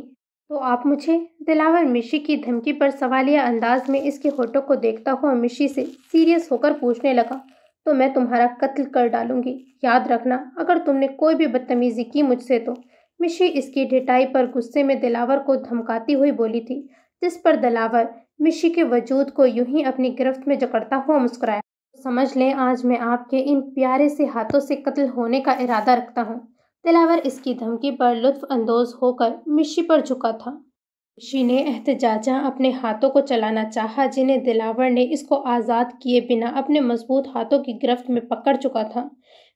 तो आप मुझे दिलावर मिशी की धमकी पर सवालिया अंदाज में इसके होठों को देखता हुआ मिशी से सीरियस होकर पूछने लगा तो मैं तुम्हारा कत्ल कर डालूंगी याद रखना अगर तुमने कोई भी बदतमीज़ी की मुझसे तो मिशी इसकी ढिटाई पर गुस्से में दिलावर को धमकाती हुई बोली थी जिस पर दिलावर मिशी के वजूद को यूं ही अपनी गिरफ्त में जकड़ता हुआ मुस्कुराया समझ लें आज मैं आपके इन प्यारे से हाथों से कत्ल होने का इरादा रखता हूँ दिलावर इसकी धमकी पर लुत्फ अंदोज होकर मिशी पर झुका था मिशी ने एहतजाजा अपने हाथों को चलाना चाहा जिन्हें दिलावर ने इसको आज़ाद किए बिना अपने मजबूत हाथों की गिरफ्त में पकड़ चुका था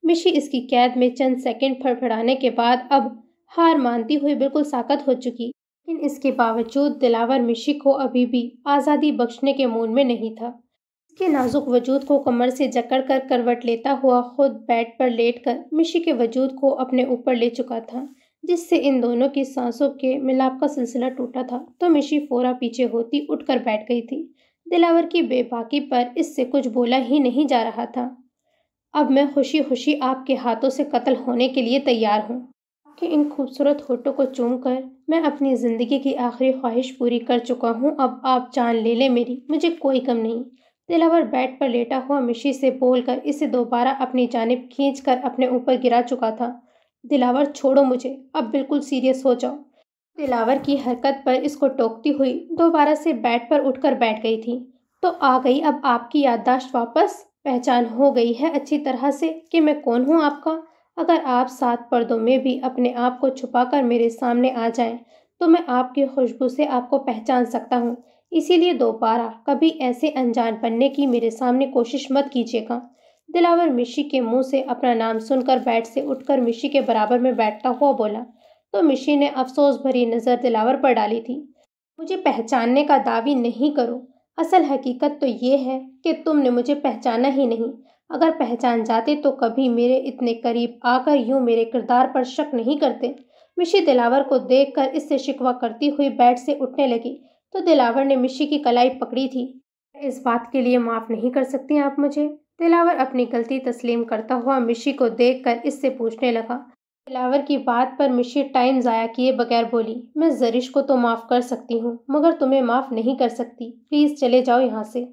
मिशी इसकी कैद में चंद सेकंड फड़फड़ाने के बाद अब हार मानती हुई बिल्कुल साकत हो चुकी लेकिन इसके बावजूद दिलावर मिशी को अभी भी आज़ादी बख्शने के मूड में नहीं था उसके नाजुक वजूद को कमर से जकड़ कर करवट लेता हुआ खुद बेड पर लेट कर मिशी के वजूद को अपने ऊपर ले चुका था जिससे इन दोनों की सांसों के मिलाप का सिलसिला टूटा था तो मिशी फोरा पीछे होती उठकर बैठ गई थी दिलावर की बेबाकी पर इससे कुछ बोला ही नहीं जा रहा था अब मैं खुशी खुशी आपके हाथों से कत्ल होने के लिए तैयार हूँ कि इन खूबसूरत होठों को चूम कर मैं अपनी ज़िंदगी की आखिरी ख्वाहिश पूरी कर चुका हूँ अब आप जान ले लें मेरी मुझे कोई कम नहीं दिलावर बेड पर लेटा हुआ मिशी से बोलकर इसे दोबारा अपनी जानब खींच कर अपने ऊपर गिरा चुका था दिलावर छोड़ो मुझे अब बिल्कुल सीरियस हो जाओ दिलावर की हरकत पर इसको टोकती हुई दोबारा से बेड पर उठकर बैठ गई थी तो आ गई अब आपकी याददाश्त वापस पहचान हो गई है अच्छी तरह से कि मैं कौन हूँ आपका अगर आप सात पर्दों में भी अपने आप को छुपाकर मेरे सामने आ जाएं तो मैं आपकी खुशबू से आपको पहचान सकता हूँ इसीलिए दोबारा कभी ऐसे अनजान बनने की मेरे सामने कोशिश मत कीजिएगा दिलावर मिशी के मुंह से अपना नाम सुनकर बैठ से उठकर मिशी के बराबर में बैठता हुआ बोला तो मिशी ने अफसोस भरी नज़र दिलावर पर डाली थी मुझे पहचानने का दावी नहीं करो असल हकीकत तो ये है कि तुमने मुझे पहचाना ही नहीं अगर पहचान जाते तो कभी मेरे इतने करीब आकर यूं मेरे किरदार पर शक नहीं करते मिशी दिलावर को देखकर इससे शिकवा करती हुई बैट से उठने लगी तो दिलावर ने मिशी की कलाई पकड़ी थी इस बात के लिए माफ़ नहीं कर सकती आप मुझे दिलावर अपनी गलती तस्लीम करता हुआ मिशी को देखकर इससे पूछने लगा दिलावर की बात पर मिशी टाइम ज़ाया किए बगैर बोली मैं जरिश को तो माफ़ कर सकती हूँ मगर तुम्हें माफ़ नहीं कर सकती प्लीज़ चले जाओ यहाँ से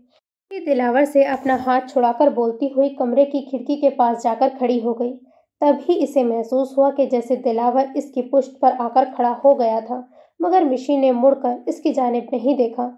दिलावर से अपना हाथ छुड़ाकर बोलती हुई कमरे की खिड़की के पास जाकर खड़ी हो गई तभी इसे महसूस हुआ कि जैसे दिलावर इसकी पुष्ट पर आकर खड़ा हो गया था मगर मिशी ने मुड़कर इसकी जानब नहीं देखा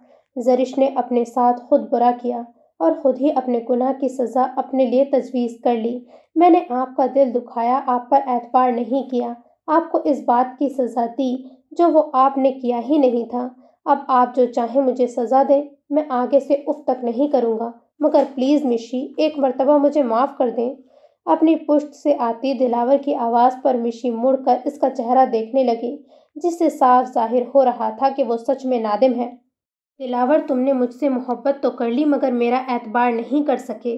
जरिश ने अपने साथ खुद बुरा किया और खुद ही अपने गुनाह की सज़ा अपने लिए तजवीज़ कर ली मैंने आपका दिल दुखाया आप पर एतबार नहीं किया आपको इस बात की सज़ा दी जो वो आपने किया ही नहीं था अब आप जो चाहें मुझे सज़ा दें मैं आगे से उफ तक नहीं करूँगा मगर प्लीज़ मिशी एक मरतबा मुझे माफ़ कर दें अपनी पुष्ट से आती दिलावर की आवाज़ पर मिशी मुड़कर इसका चेहरा देखने लगी जिससे साफ जाहिर हो रहा था कि वो सच में नादिम है दिलावर तुमने मुझसे मोहब्बत तो कर ली मगर मेरा एतबार नहीं कर सके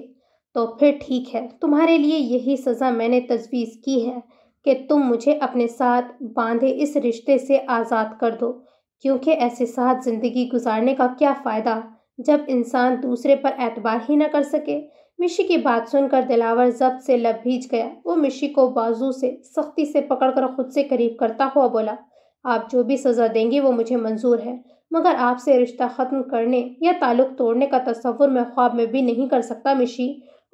तो फिर ठीक है तुम्हारे लिए यही सज़ा मैंने तजवीज़ की है कि तुम मुझे अपने साथ बांधे इस रिश्ते से आज़ाद कर दो क्योंकि ऐसे साथ ज़िंदगी गुजारने का क्या फ़ायदा जब इंसान दूसरे पर एतबार ही ना कर सके मिशी की बात सुनकर दिलावर जब्त से लब भीज गया वो मिशी को बाजू से सख्ती से पकड़कर खुद से करीब करता हुआ बोला आप जो भी सज़ा देंगे वो मुझे मंजूर है मगर आपसे रिश्ता ख़त्म करने या ताल्लुक़ तोड़ने का तस्वुर मैं ख्वाब में भी नहीं कर सकता मिशी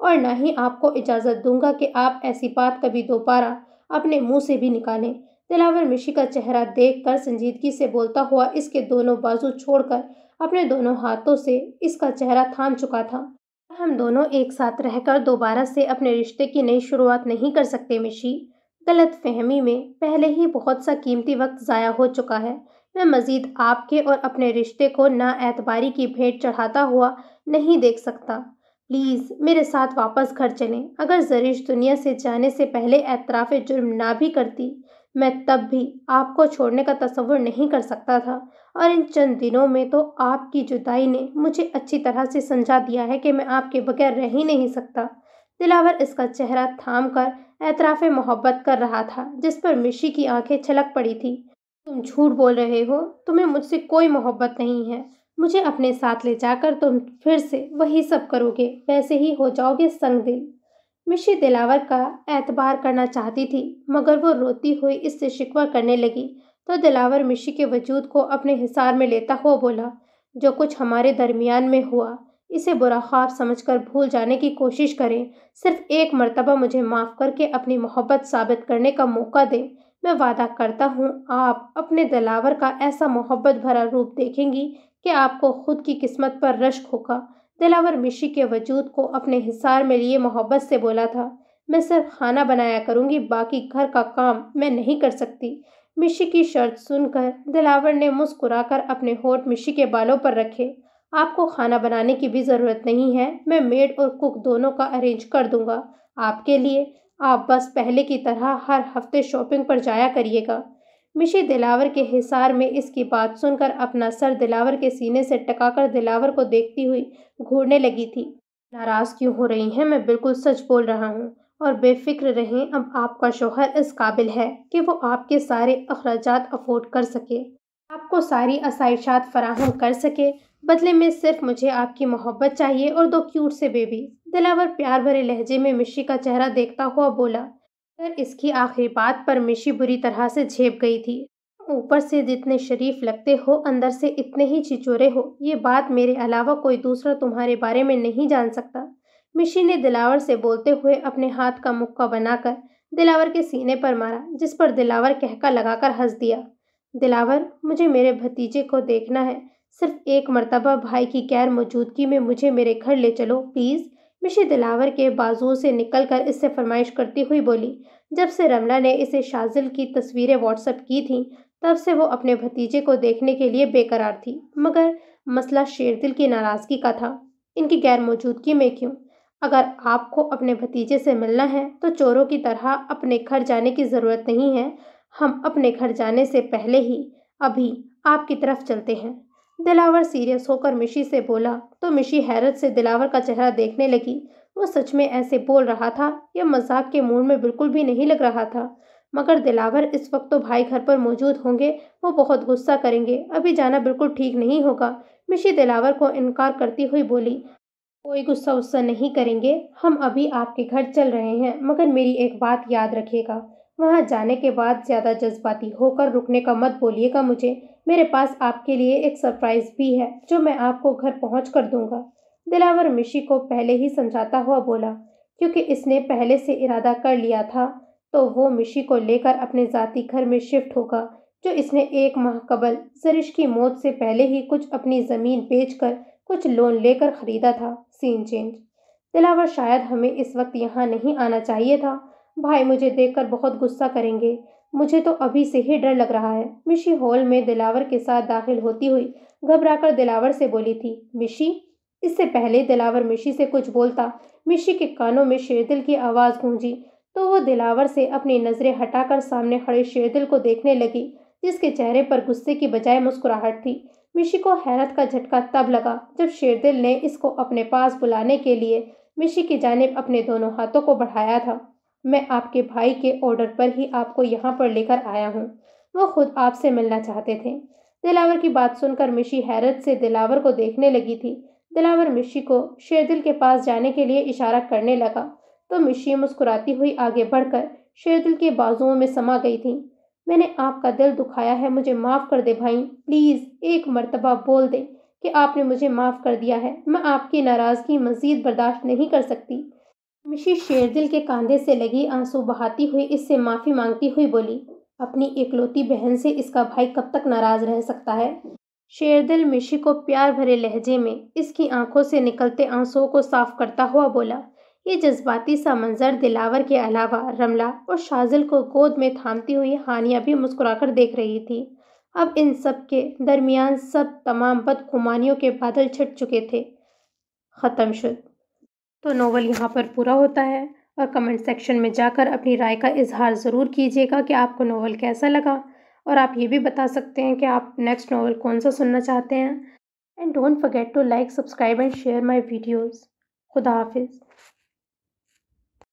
और ना ही आपको इजाज़त दूंगा कि आप ऐसी बात कभी दोबारा अपने मुंह से भी निकालें दिलावर मिशी का चेहरा देखकर संजीदगी से बोलता हुआ इसके दोनों बाजू छोड़कर अपने दोनों हाथों से इसका चेहरा थाम चुका था हम दोनों एक साथ रहकर दोबारा से अपने रिश्ते की नई शुरुआत नहीं कर सकते मिशी गलत फहमी में पहले ही बहुत सा कीमती वक्त ज़ाया हो चुका है मैं मज़ीद आपके और अपने रिश्ते को ना एतबारी की भेंट चढ़ाता हुआ नहीं देख सकता प्लीज़ मेरे साथ वापस घर चलें अगर जरिश दुनिया से जाने से पहले एतराफ़ जुर्म ना भी करती मैं तब भी आपको छोड़ने का तस्वुर नहीं कर सकता था और इन चंद दिनों में तो आपकी जुदाई ने मुझे अच्छी तरह से समझा दिया है कि मैं आपके बगैर रह ही नहीं सकता दिलावर इसका चेहरा थाम कर एतराफ़ मोहब्बत कर रहा था जिस पर मिशी की आंखें छलक पड़ी थी तुम झूठ बोल रहे हो तुम्हें मुझसे कोई मोहब्बत नहीं है मुझे अपने साथ ले जाकर तुम फिर से वही सब करोगे वैसे ही हो जाओगे संग दिल मिशी दिलावर का एतबार करना चाहती थी मगर वो रोती हुई इससे शिकवा करने लगी तो दिलावर मिशी के वजूद को अपने हिसार में लेता हुआ बोला जो कुछ हमारे दरमियान में हुआ इसे बुरा ख्वाब समझकर भूल जाने की कोशिश करें सिर्फ एक मरतबा मुझे माफ़ करके अपनी मोहब्बत साबित करने का मौका दें मैं वादा करता हूँ आप अपने दिलावर का ऐसा मोहब्बत भरा रूप देखेंगी कि आपको खुद की किस्मत पर रश्क होगा दिलावर मिशी के वजूद को अपने हिसार में लिए मोहब्बत से बोला था मैं सिर्फ खाना बनाया करूँगी बाकी घर का काम मैं नहीं कर सकती मिशी की शर्त सुनकर दिलावर ने मुस्कुराकर अपने होठ मिशी के बालों पर रखे आपको खाना बनाने की भी ज़रूरत नहीं है मैं मेड और कुक दोनों का अरेंज कर दूंगा आपके लिए आप बस पहले की तरह हर हफ्ते शॉपिंग पर जाया करिएगा मिशी दिलावर के हिसार में इसकी बात सुनकर अपना सर दिलावर के सीने से टकाकर दिलावर को देखती हुई घूरने लगी थी नाराज़ क्यों हो रही हैं मैं बिल्कुल सच बोल रहा हूँ और बेफिक्र रहें अब आपका शोहर इस काबिल है कि वो आपके सारे अखराज अफोर्ड कर सके आपको सारी आसाइशात फराहम कर सके बदले में सिर्फ मुझे आपकी मोहब्बत चाहिए और दो क्यूट से बेबी दिलावर प्यार भरे लहजे में मिशी का चेहरा देखता हुआ बोला खैर इसकी आखिरी बात पर मिशी बुरी तरह से झेप गई थी ऊपर से जितने शरीफ लगते हो अंदर से इतने ही चिचोरे हो ये बात मेरे अलावा कोई दूसरा तुम्हारे बारे में नहीं जान सकता मिशी ने दिलावर से बोलते हुए अपने हाथ का मुक्का बनाकर दिलावर के सीने पर मारा जिस पर दिलावर कहका लगाकर हंस दिया दिलावर मुझे मेरे भतीजे को देखना है सिर्फ एक मरतबा भाई की गैर मौजूदगी में मुझे मेरे घर ले चलो प्लीज़ मिशी दिलावर के बाजुओं से निकलकर इससे फरमाइश करती हुई बोली जब से रमला ने इसे शाजिल की तस्वीरें व्हाट्सएप की थीं तब से वो अपने भतीजे को देखने के लिए बेकरार थी मगर मसला शेरदिल की नाराज़गी का था इनकी गैर मौजूदगी में क्यों अगर आपको अपने भतीजे से मिलना है तो चोरों की तरह अपने घर जाने की ज़रूरत नहीं है हम अपने घर जाने से पहले ही अभी आपकी तरफ चलते हैं दिलावर सीरियस होकर मिशी से बोला तो मिशी हैरत से दिलावर का चेहरा देखने लगी वो सच में ऐसे बोल रहा था यह मजाक के मूड में बिल्कुल भी नहीं लग रहा था मगर दिलावर इस वक्त तो भाई घर पर मौजूद होंगे वो बहुत गुस्सा करेंगे अभी जाना बिल्कुल ठीक नहीं होगा मिशी दिलावर को इनकार करती हुई बोली कोई गुस्सा उस्सा नहीं करेंगे हम अभी आपके घर चल रहे हैं मगर मेरी एक बात याद रखिएगा वहाँ जाने के बाद ज़्यादा जज्बाती होकर रुकने का मत बोलिएगा मुझे मेरे पास आपके लिए एक सरप्राइज़ भी है जो मैं आपको घर पहुँच कर दूंगा दिलावर मिशी को पहले ही समझाता हुआ बोला क्योंकि इसने पहले से इरादा कर लिया था तो वो मिशी को लेकर अपने जाति घर में शिफ्ट होगा जो इसने एक माह कबल जरिश की मौत से पहले ही कुछ अपनी ज़मीन बेचकर कुछ लोन लेकर ख़रीदा था सीन चेंज दिलावर शायद हमें इस वक्त यहाँ नहीं आना चाहिए था भाई मुझे देखकर बहुत गुस्सा करेंगे मुझे तो अभी से ही डर लग रहा है मिशी हॉल में दिलावर के साथ दाखिल होती हुई घबराकर दिलावर से बोली थी मिशी इससे पहले दिलावर मिशी से कुछ बोलता मिशी के कानों में शेरदिल की आवाज़ गूंजी तो वो दिलावर से अपनी नज़रें हटाकर सामने खड़े शेरदिल को देखने लगी जिसके चेहरे पर गुस्से की बजाय मुस्कुराहट थी मिशी को हैरत का झटका तब लगा जब शेरदिल ने इसको अपने पास बुलाने के लिए मिशी की जानब अपने दोनों हाथों को बढ़ाया था मैं आपके भाई के ऑर्डर पर ही आपको यहाँ पर लेकर आया हूँ वो खुद आपसे मिलना चाहते थे दिलावर की बात सुनकर मिशी हैरत से दिलावर को देखने लगी थी दिलावर मिशी को शेरदिल के पास जाने के लिए इशारा करने लगा तो मिशी मुस्कुराती हुई आगे बढ़कर शेरदिल के बाजुओं में समा गई थी मैंने आपका दिल दुखाया है मुझे माफ़ कर दे भाई प्लीज़ एक मरतबा बोल दे कि आपने मुझे माफ़ कर दिया है मैं आपकी नाराज़गी मज़ीद बर्दाश्त नहीं कर सकती शेर शेरदिल के कांधे से लगी आंसू बहाती हुई इससे माफ़ी मांगती हुई बोली अपनी इकलौती बहन से इसका भाई कब तक नाराज़ रह सकता है शेरदिल मिशी को प्यार भरे लहजे में इसकी आंखों से निकलते आंसुओं को साफ करता हुआ बोला ये जज्बाती सा मंजर दिलावर के अलावा रमला और शाजिल को गोद में थामती हुई हानिया भी मुस्कुराकर देख रही थी अब इन सब के दरमियान सब तमाम बदगुमानियों के बादल छट चुके थे ख़त्म शुद तो नोवेल यहाँ पर पूरा होता है और कमेंट सेक्शन में जाकर अपनी राय का इजहार ज़रूर कीजिएगा कि आपको नोवेल कैसा लगा और आप ये भी बता सकते हैं कि आप नेक्स्ट नोवेल कौन सा सुनना चाहते हैं and don't forget to like subscribe and share my videos खुदा हाफिज़